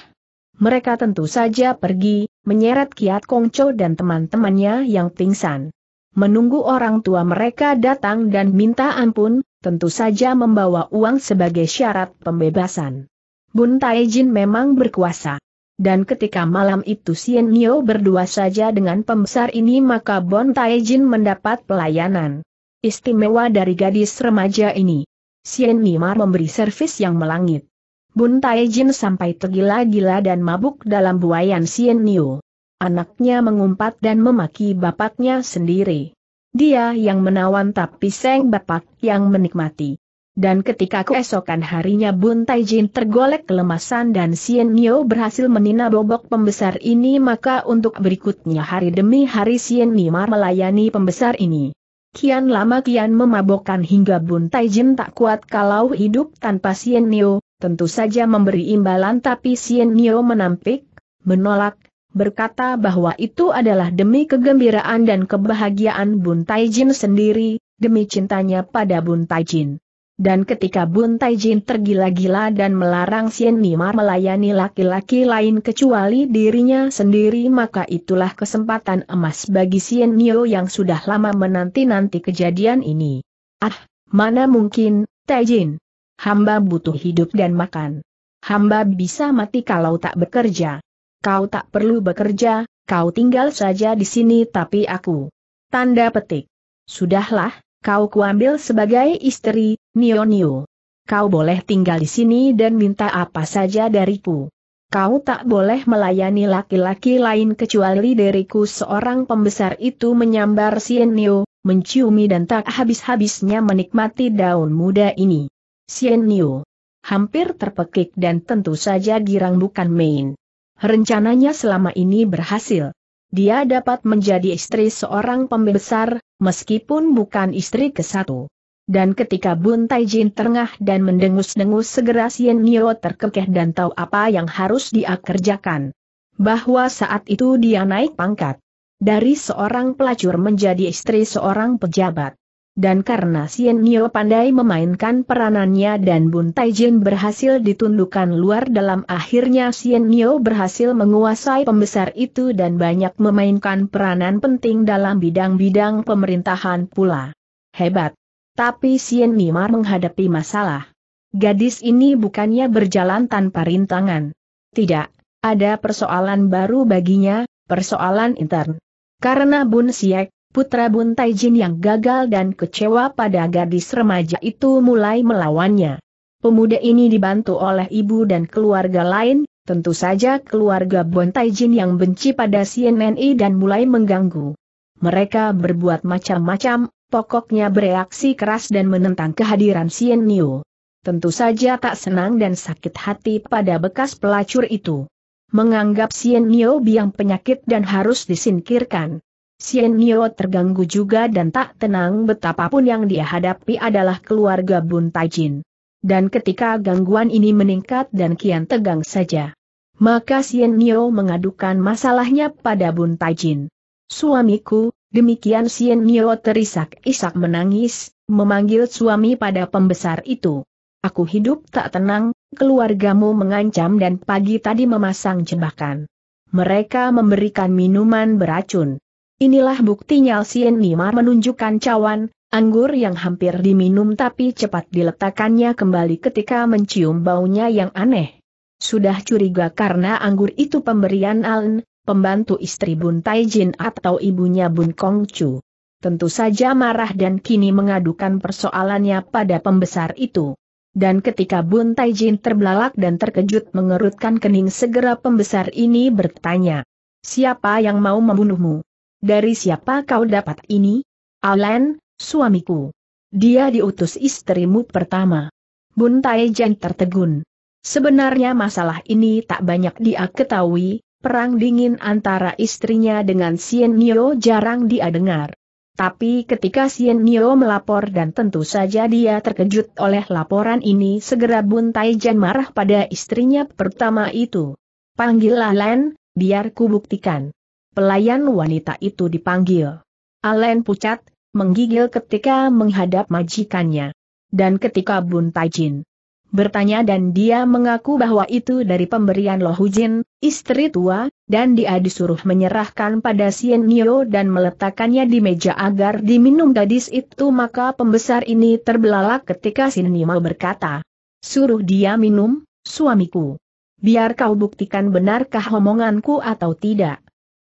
Mereka tentu saja pergi, menyeret Kiat Kongco dan teman-temannya yang pingsan menunggu orang tua mereka datang dan minta ampun, tentu saja membawa uang sebagai syarat pembebasan. Bun Taijin memang berkuasa. Dan ketika malam itu Sien Nio berdua saja dengan pembesar ini maka Bon Taijin mendapat pelayanan istimewa dari gadis remaja ini. Sien Nimar memberi servis yang melangit. Bun Taijin sampai tergila-gila dan mabuk dalam buayan Sien Nio. Anaknya mengumpat dan memaki bapaknya sendiri. Dia yang menawan tapi seng bapak yang menikmati. Dan ketika keesokan harinya Bun Taijin tergolek kelemasan dan Sien Nio berhasil menina bobok pembesar ini maka untuk berikutnya hari demi hari Sien Nimar melayani pembesar ini. Kian lama kian memabokkan hingga Bun Taijin tak kuat kalau hidup tanpa Sien Nio, tentu saja memberi imbalan tapi Sien Nio menampik, menolak, berkata bahwa itu adalah demi kegembiraan dan kebahagiaan Bun Taijin sendiri, demi cintanya pada Bun Taijin. Dan ketika Bun Taijin tergila-gila dan melarang Sien Nimar melayani laki-laki lain kecuali dirinya sendiri maka itulah kesempatan emas bagi Sien Nio yang sudah lama menanti-nanti kejadian ini. Ah, mana mungkin, Taijin. Hamba butuh hidup dan makan. Hamba bisa mati kalau tak bekerja. Kau tak perlu bekerja, kau tinggal saja di sini tapi aku. Tanda petik. Sudahlah, kau kuambil sebagai istri, Nio Nio. Kau boleh tinggal di sini dan minta apa saja dariku. Kau tak boleh melayani laki-laki lain kecuali dariku seorang pembesar itu menyambar Sien Nio, menciumi dan tak habis-habisnya menikmati daun muda ini. Sien Nio. Hampir terpekik dan tentu saja girang bukan main. Rencananya selama ini berhasil. Dia dapat menjadi istri seorang pembesar, meskipun bukan istri ke satu. Dan ketika Bun Taijin terengah dan mendengus-dengus segera Sien Nio terkekeh dan tahu apa yang harus dia kerjakan. Bahwa saat itu dia naik pangkat. Dari seorang pelacur menjadi istri seorang pejabat dan karena Sien Nio pandai memainkan peranannya dan Bun Taijin berhasil ditundukkan luar dalam akhirnya Sien Nio berhasil menguasai pembesar itu dan banyak memainkan peranan penting dalam bidang-bidang pemerintahan pula. Hebat! Tapi Sien Nimar menghadapi masalah. Gadis ini bukannya berjalan tanpa rintangan. Tidak, ada persoalan baru baginya, persoalan intern. Karena Bun Siek, putra Buntai Jin yang gagal dan kecewa pada gadis remaja itu mulai melawannya. Pemuda ini dibantu oleh ibu dan keluarga lain, tentu saja keluarga Buntai Jin yang benci pada CNNI dan mulai mengganggu. Mereka berbuat macam-macam, pokoknya bereaksi keras dan menentang kehadiran Sien Niu. Tentu saja tak senang dan sakit hati pada bekas pelacur itu. Menganggap Sien Niu biang penyakit dan harus disingkirkan. Sien Nio terganggu juga dan tak tenang betapapun yang dia hadapi adalah keluarga Bun Taijin. Dan ketika gangguan ini meningkat dan kian tegang saja. Maka Sien Nio mengadukan masalahnya pada Bun Taijin. Suamiku, demikian Sien Nio terisak-isak menangis, memanggil suami pada pembesar itu. Aku hidup tak tenang, keluargamu mengancam dan pagi tadi memasang jebakan. Mereka memberikan minuman beracun Inilah buktinya Sien Nimar menunjukkan cawan, anggur yang hampir diminum tapi cepat diletakkannya kembali ketika mencium baunya yang aneh. Sudah curiga karena anggur itu pemberian Aln, pembantu istri Bun Taijin atau ibunya Bun Kongcu. Tentu saja marah dan kini mengadukan persoalannya pada pembesar itu. Dan ketika Bun Taijin terbelalak dan terkejut mengerutkan kening segera pembesar ini bertanya. Siapa yang mau membunuhmu? Dari siapa kau dapat ini? Alan, suamiku. Dia diutus istrimu pertama. Buntai Jan tertegun. Sebenarnya masalah ini tak banyak dia ketahui, perang dingin antara istrinya dengan Sien Nio jarang dia dengar. Tapi ketika Sien Nio melapor dan tentu saja dia terkejut oleh laporan ini segera Bun Taijan marah pada istrinya pertama itu. Panggil Alan, biar kubuktikan. buktikan pelayan wanita itu dipanggil. Alen pucat, menggigil ketika menghadap majikannya. Dan ketika Bun Taijin bertanya dan dia mengaku bahwa itu dari pemberian Lohujin, istri tua, dan dia disuruh menyerahkan pada Sien Nio dan meletakkannya di meja agar diminum gadis itu maka pembesar ini terbelalak ketika Sien Nio berkata, suruh dia minum, suamiku. Biar kau buktikan benarkah omonganku atau tidak.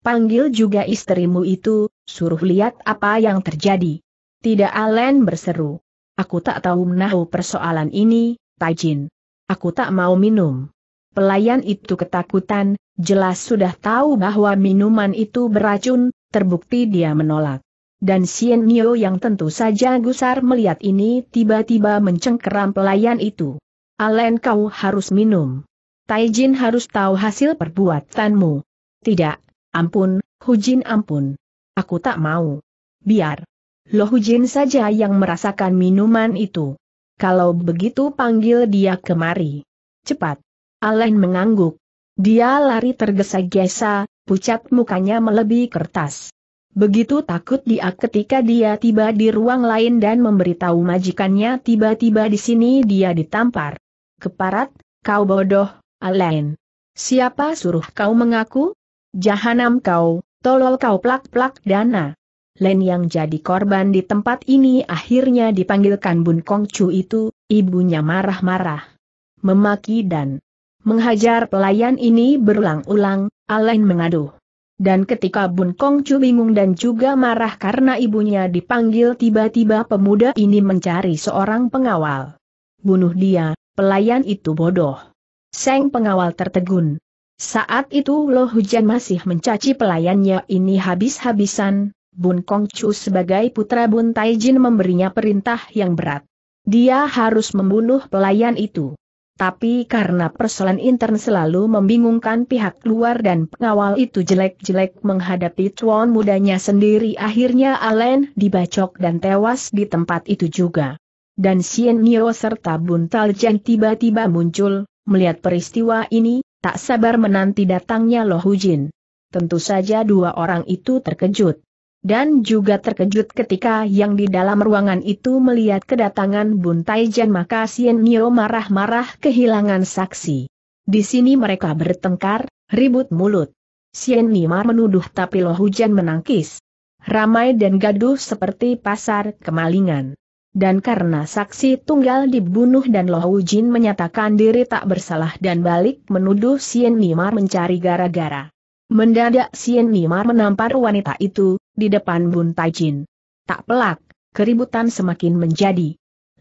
Panggil juga istrimu itu, suruh lihat apa yang terjadi. Tidak Alen berseru. Aku tak tahu menahu persoalan ini, Tajin. Aku tak mau minum. Pelayan itu ketakutan, jelas sudah tahu bahwa minuman itu beracun, terbukti dia menolak. Dan Sien Nio yang tentu saja gusar melihat ini tiba-tiba mencengkeram pelayan itu. Alen kau harus minum. Taijin harus tahu hasil perbuatanmu. Tidak, Ampun, Hujin ampun. Aku tak mau. Biar. Lo Hujin saja yang merasakan minuman itu. Kalau begitu panggil dia kemari. Cepat. Alain mengangguk. Dia lari tergesa-gesa, pucat mukanya melebihi kertas. Begitu takut dia ketika dia tiba di ruang lain dan memberitahu majikannya tiba-tiba di sini dia ditampar. Keparat, kau bodoh, Alain. Siapa suruh kau mengaku? Jahanam kau, tolol kau plak-plak dana. Len yang jadi korban di tempat ini akhirnya dipanggilkan Bun Kong Chu itu, ibunya marah-marah. Memaki dan menghajar pelayan ini berulang-ulang, Alain mengaduh. Dan ketika Bun Kong Chu bingung dan juga marah karena ibunya dipanggil tiba-tiba pemuda ini mencari seorang pengawal. Bunuh dia, pelayan itu bodoh. Seng pengawal tertegun, saat itu Lo Hujan masih mencaci pelayannya ini habis-habisan, Bun Kong Chu sebagai putra Bun Taijin memberinya perintah yang berat. Dia harus membunuh pelayan itu. Tapi karena persoalan intern selalu membingungkan pihak luar dan pengawal itu jelek-jelek menghadapi tuan mudanya sendiri akhirnya Alen dibacok dan tewas di tempat itu juga. Dan Sien Nio serta Buntal Jan tiba-tiba muncul, melihat peristiwa ini, tak sabar menanti datangnya Loh Hujin. Tentu saja dua orang itu terkejut. Dan juga terkejut ketika yang di dalam ruangan itu melihat kedatangan Bun Taijan maka Sien Nio marah-marah kehilangan saksi. Di sini mereka bertengkar, ribut mulut. Sien Nimar menuduh tapi Loh Hujan menangkis. Ramai dan gaduh seperti pasar kemalingan dan karena saksi tunggal dibunuh dan Loh Jin menyatakan diri tak bersalah dan balik menuduh Sien Nimar mencari gara-gara. Mendadak Sien Nimar menampar wanita itu, di depan Bun Tai Jin. Tak pelak, keributan semakin menjadi.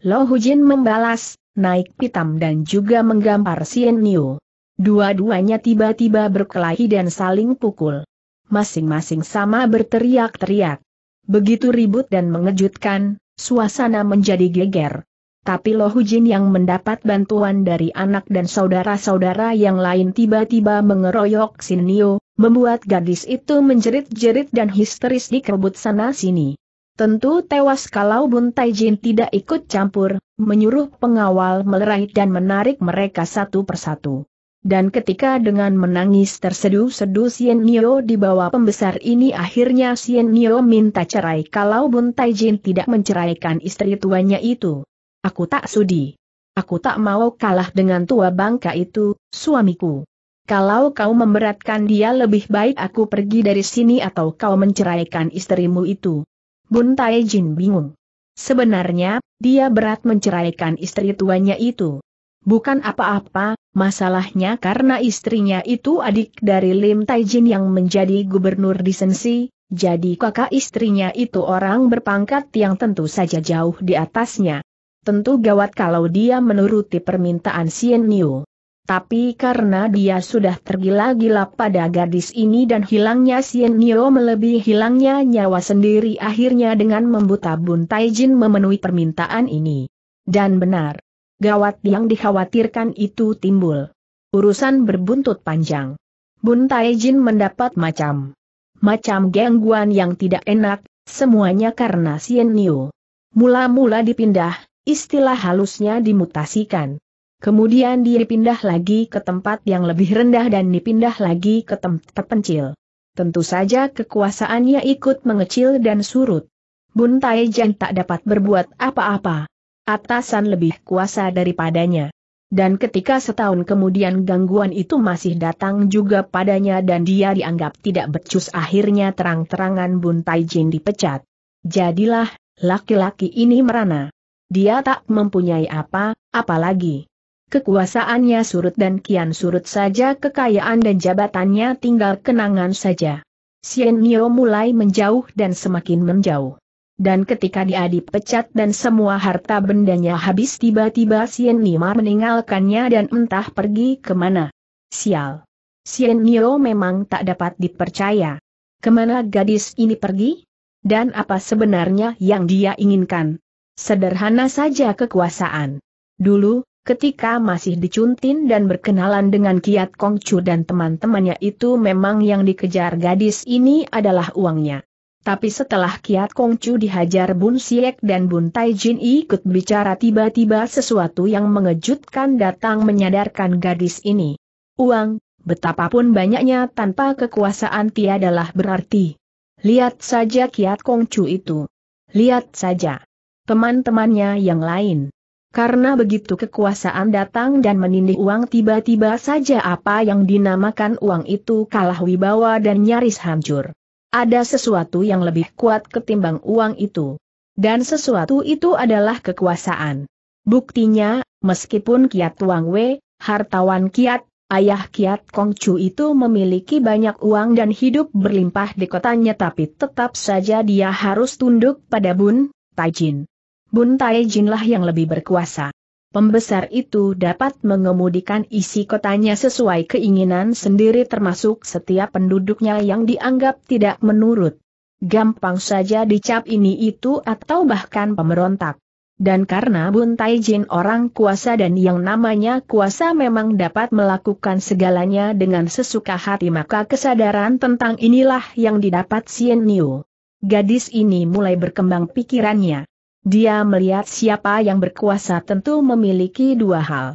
Loh Jin membalas, naik pitam dan juga menggampar Sien Niu. Dua-duanya tiba-tiba berkelahi dan saling pukul. Masing-masing sama berteriak-teriak. Begitu ribut dan mengejutkan, suasana menjadi geger. Tapi Loh Jin yang mendapat bantuan dari anak dan saudara-saudara yang lain tiba-tiba mengeroyok Nio, membuat gadis itu menjerit-jerit dan histeris dikerebut sana-sini. Tentu tewas kalau Bun Tai Jin tidak ikut campur, menyuruh pengawal melerai dan menarik mereka satu persatu. Dan ketika dengan menangis tersedu sedusian Sien Nio dibawa pembesar ini akhirnya Sien Nio minta cerai kalau Bun Jin tidak menceraikan istri tuanya itu. Aku tak sudi. Aku tak mau kalah dengan tua bangka itu, suamiku. Kalau kau memberatkan dia lebih baik aku pergi dari sini atau kau menceraikan istrimu itu. Bun Jin bingung. Sebenarnya, dia berat menceraikan istri tuanya itu. Bukan apa-apa, Masalahnya karena istrinya itu adik dari Lim Taijin yang menjadi gubernur di Sensi, jadi kakak istrinya itu orang berpangkat yang tentu saja jauh di atasnya. Tentu gawat kalau dia menuruti permintaan Sien Niu. Tapi karena dia sudah tergila-gila pada gadis ini dan hilangnya Sien Niu melebihi hilangnya nyawa sendiri akhirnya dengan membuta Bun Taijin memenuhi permintaan ini. Dan benar, gawat yang dikhawatirkan itu timbul. Urusan berbuntut panjang. Bun Taijin mendapat macam macam gangguan yang tidak enak, semuanya karena Sien Niu. Mula-mula dipindah, istilah halusnya dimutasikan. Kemudian dipindah lagi ke tempat yang lebih rendah dan dipindah lagi ke tempat terpencil. Tentu saja kekuasaannya ikut mengecil dan surut. Bun Taijin tak dapat berbuat apa-apa atasan lebih kuasa daripadanya. Dan ketika setahun kemudian gangguan itu masih datang juga padanya dan dia dianggap tidak becus akhirnya terang-terangan Bun Jin dipecat. Jadilah, laki-laki ini merana. Dia tak mempunyai apa, apalagi. Kekuasaannya surut dan kian surut saja kekayaan dan jabatannya tinggal kenangan saja. Sien Nio mulai menjauh dan semakin menjauh. Dan ketika dia dipecat dan semua harta bendanya habis tiba-tiba Sien Nima meninggalkannya dan entah pergi kemana. Sial. Sien Nio memang tak dapat dipercaya. Kemana gadis ini pergi? Dan apa sebenarnya yang dia inginkan? Sederhana saja kekuasaan. Dulu, ketika masih dicuntin dan berkenalan dengan Kiat Kongcu dan teman-temannya itu memang yang dikejar gadis ini adalah uangnya. Tapi setelah Kiat Kongcu dihajar Bun Siek dan Bun Taijin ikut bicara tiba-tiba sesuatu yang mengejutkan datang menyadarkan gadis ini. Uang, betapapun banyaknya tanpa kekuasaan tiadalah berarti. Lihat saja Kiat Kongcu itu. Lihat saja. Teman-temannya yang lain. Karena begitu kekuasaan datang dan menindih uang tiba-tiba saja apa yang dinamakan uang itu kalah wibawa dan nyaris hancur. Ada sesuatu yang lebih kuat ketimbang uang itu. Dan sesuatu itu adalah kekuasaan. Buktinya, meskipun Kiat Wang Wei, hartawan Kiat, ayah Kiat Kong Chu itu memiliki banyak uang dan hidup berlimpah di kotanya tapi tetap saja dia harus tunduk pada Bun, Tai Jin. Bun Tai lah yang lebih berkuasa pembesar itu dapat mengemudikan isi kotanya sesuai keinginan sendiri termasuk setiap penduduknya yang dianggap tidak menurut. Gampang saja dicap ini itu atau bahkan pemberontak. Dan karena Tai Jin orang kuasa dan yang namanya kuasa memang dapat melakukan segalanya dengan sesuka hati maka kesadaran tentang inilah yang didapat Sien Niu. Gadis ini mulai berkembang pikirannya. Dia melihat siapa yang berkuasa tentu memiliki dua hal.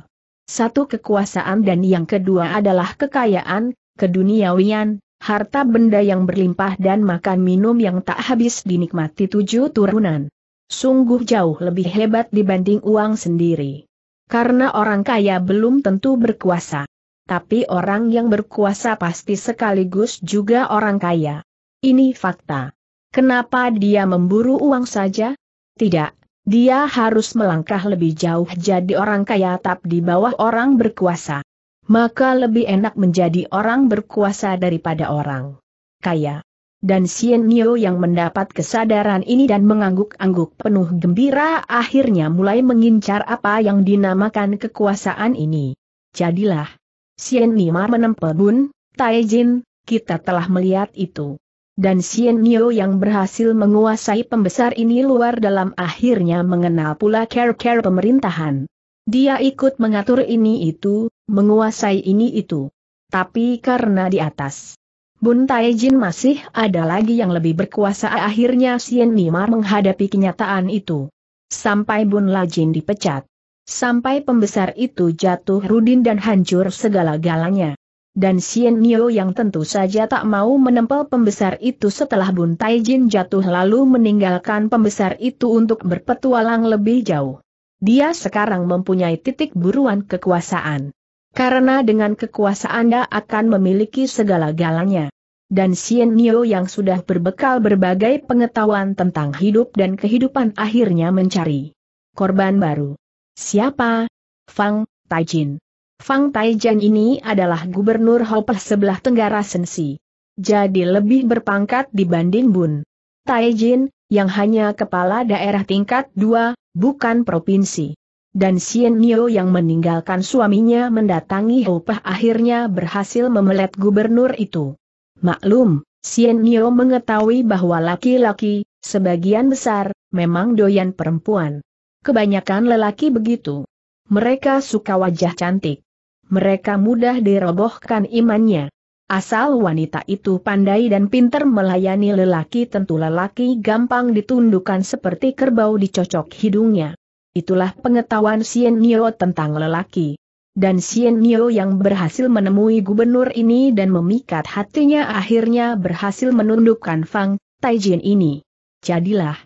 Satu kekuasaan dan yang kedua adalah kekayaan, keduniawian, harta benda yang berlimpah dan makan minum yang tak habis dinikmati tujuh turunan. Sungguh jauh lebih hebat dibanding uang sendiri. Karena orang kaya belum tentu berkuasa. Tapi orang yang berkuasa pasti sekaligus juga orang kaya. Ini fakta. Kenapa dia memburu uang saja? Tidak, dia harus melangkah lebih jauh jadi orang kaya tap di bawah orang berkuasa. Maka lebih enak menjadi orang berkuasa daripada orang kaya. Dan Sien Nio yang mendapat kesadaran ini dan mengangguk-angguk penuh gembira akhirnya mulai mengincar apa yang dinamakan kekuasaan ini. Jadilah, Sien Nima menempel Bun, Taijin, kita telah melihat itu. Dan Sien Nio yang berhasil menguasai pembesar ini luar dalam akhirnya mengenal pula care-care pemerintahan. Dia ikut mengatur ini itu, menguasai ini itu. Tapi karena di atas Bun Jin masih ada lagi yang lebih berkuasa akhirnya Sien Nimar menghadapi kenyataan itu. Sampai Bun Jin dipecat. Sampai pembesar itu jatuh rudin dan hancur segala-galanya dan Sien Nio yang tentu saja tak mau menempel pembesar itu setelah Bun Taijin jatuh lalu meninggalkan pembesar itu untuk berpetualang lebih jauh. Dia sekarang mempunyai titik buruan kekuasaan. Karena dengan kekuasaan dia akan memiliki segala-galanya. Dan Sien Nio yang sudah berbekal berbagai pengetahuan tentang hidup dan kehidupan akhirnya mencari korban baru. Siapa? Fang Taijin. Fang Taijian ini adalah gubernur Hopeh sebelah tenggara Sensi. Jadi lebih berpangkat dibanding Bun. Taijin, yang hanya kepala daerah tingkat 2, bukan provinsi. Dan Xian Nio yang meninggalkan suaminya mendatangi Hopeh akhirnya berhasil memelet gubernur itu. Maklum, Xian Nio mengetahui bahwa laki-laki, sebagian besar, memang doyan perempuan. Kebanyakan lelaki begitu. Mereka suka wajah cantik. Mereka mudah dirobohkan imannya. Asal wanita itu pandai dan pintar melayani lelaki tentu lelaki gampang ditundukkan seperti kerbau dicocok hidungnya. Itulah pengetahuan Sien Nio tentang lelaki. Dan Sien Nio yang berhasil menemui gubernur ini dan memikat hatinya akhirnya berhasil menundukkan Fang Taijin ini. Jadilah.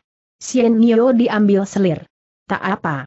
Sien Nio diambil selir. Tak apa.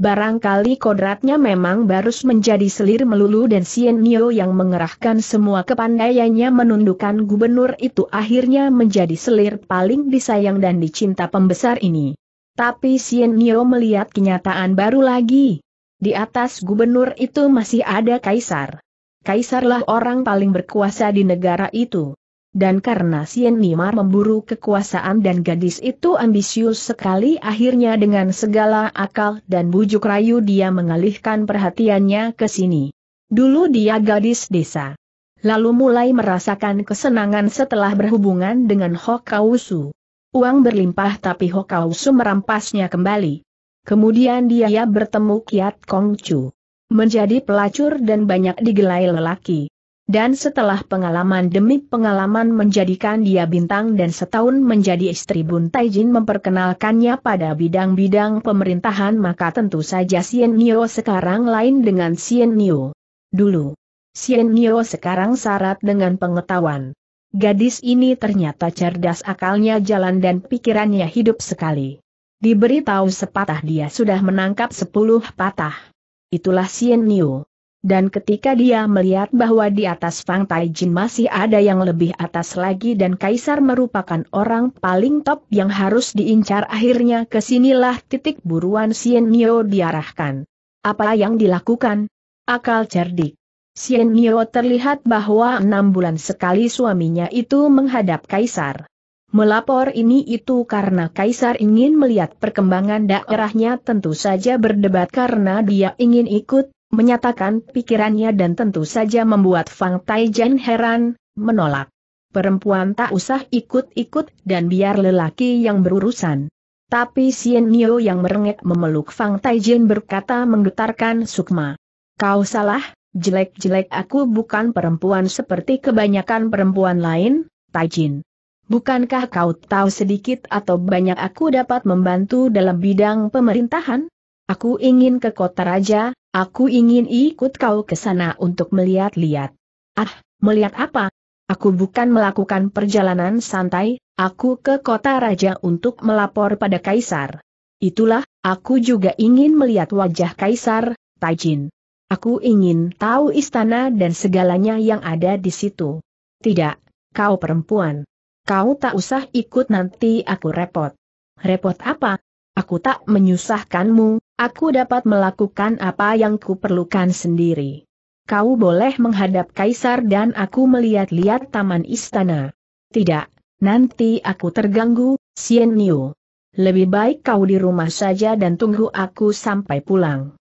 Barangkali kodratnya memang barus menjadi selir melulu dan Sien Nio yang mengerahkan semua kepandaiannya menundukkan gubernur itu akhirnya menjadi selir paling disayang dan dicinta pembesar ini. Tapi Sien Nio melihat kenyataan baru lagi. Di atas gubernur itu masih ada kaisar. Kaisarlah orang paling berkuasa di negara itu. Dan karena Sien Nimar memburu kekuasaan dan gadis itu ambisius sekali akhirnya dengan segala akal dan bujuk rayu dia mengalihkan perhatiannya ke sini. Dulu dia gadis desa. Lalu mulai merasakan kesenangan setelah berhubungan dengan Hokausu. Uang berlimpah tapi Hokausu merampasnya kembali. Kemudian dia bertemu Kiat Kongcu. Menjadi pelacur dan banyak digelai lelaki dan setelah pengalaman demi pengalaman menjadikan dia bintang dan setahun menjadi istri Bun Taijin memperkenalkannya pada bidang-bidang pemerintahan maka tentu saja Sien Nio sekarang lain dengan Sien Nio. Dulu, Sien Nio sekarang syarat dengan pengetahuan. Gadis ini ternyata cerdas akalnya jalan dan pikirannya hidup sekali. Diberitahu sepatah dia sudah menangkap sepuluh patah. Itulah Sien Nio. Dan ketika dia melihat bahwa di atas Fang Tai Jin masih ada yang lebih atas lagi dan Kaisar merupakan orang paling top yang harus diincar akhirnya kesinilah titik buruan Sien Mio diarahkan. Apa yang dilakukan? Akal cerdik. Sien Mio terlihat bahwa enam bulan sekali suaminya itu menghadap Kaisar. Melapor ini itu karena Kaisar ingin melihat perkembangan daerahnya tentu saja berdebat karena dia ingin ikut, menyatakan pikirannya dan tentu saja membuat Fang Taijan heran, menolak. Perempuan tak usah ikut-ikut dan biar lelaki yang berurusan. Tapi Sien Nio yang merengek memeluk Fang Taijan berkata menggetarkan Sukma. Kau salah, jelek-jelek aku bukan perempuan seperti kebanyakan perempuan lain, Taijin. Bukankah kau tahu sedikit atau banyak aku dapat membantu dalam bidang pemerintahan? Aku ingin ke kota raja, aku ingin ikut kau ke sana untuk melihat-lihat. Ah, melihat apa? Aku bukan melakukan perjalanan santai, aku ke kota raja untuk melapor pada kaisar. Itulah, aku juga ingin melihat wajah kaisar, Tajin. Aku ingin tahu istana dan segalanya yang ada di situ. Tidak, kau perempuan. Kau tak usah ikut nanti aku repot. Repot apa? Aku tak menyusahkanmu, Aku dapat melakukan apa yang kuperlukan sendiri. Kau boleh menghadap kaisar dan aku melihat-lihat taman istana. Tidak, nanti aku terganggu, Sien Niu. Lebih baik kau di rumah saja dan tunggu aku sampai pulang.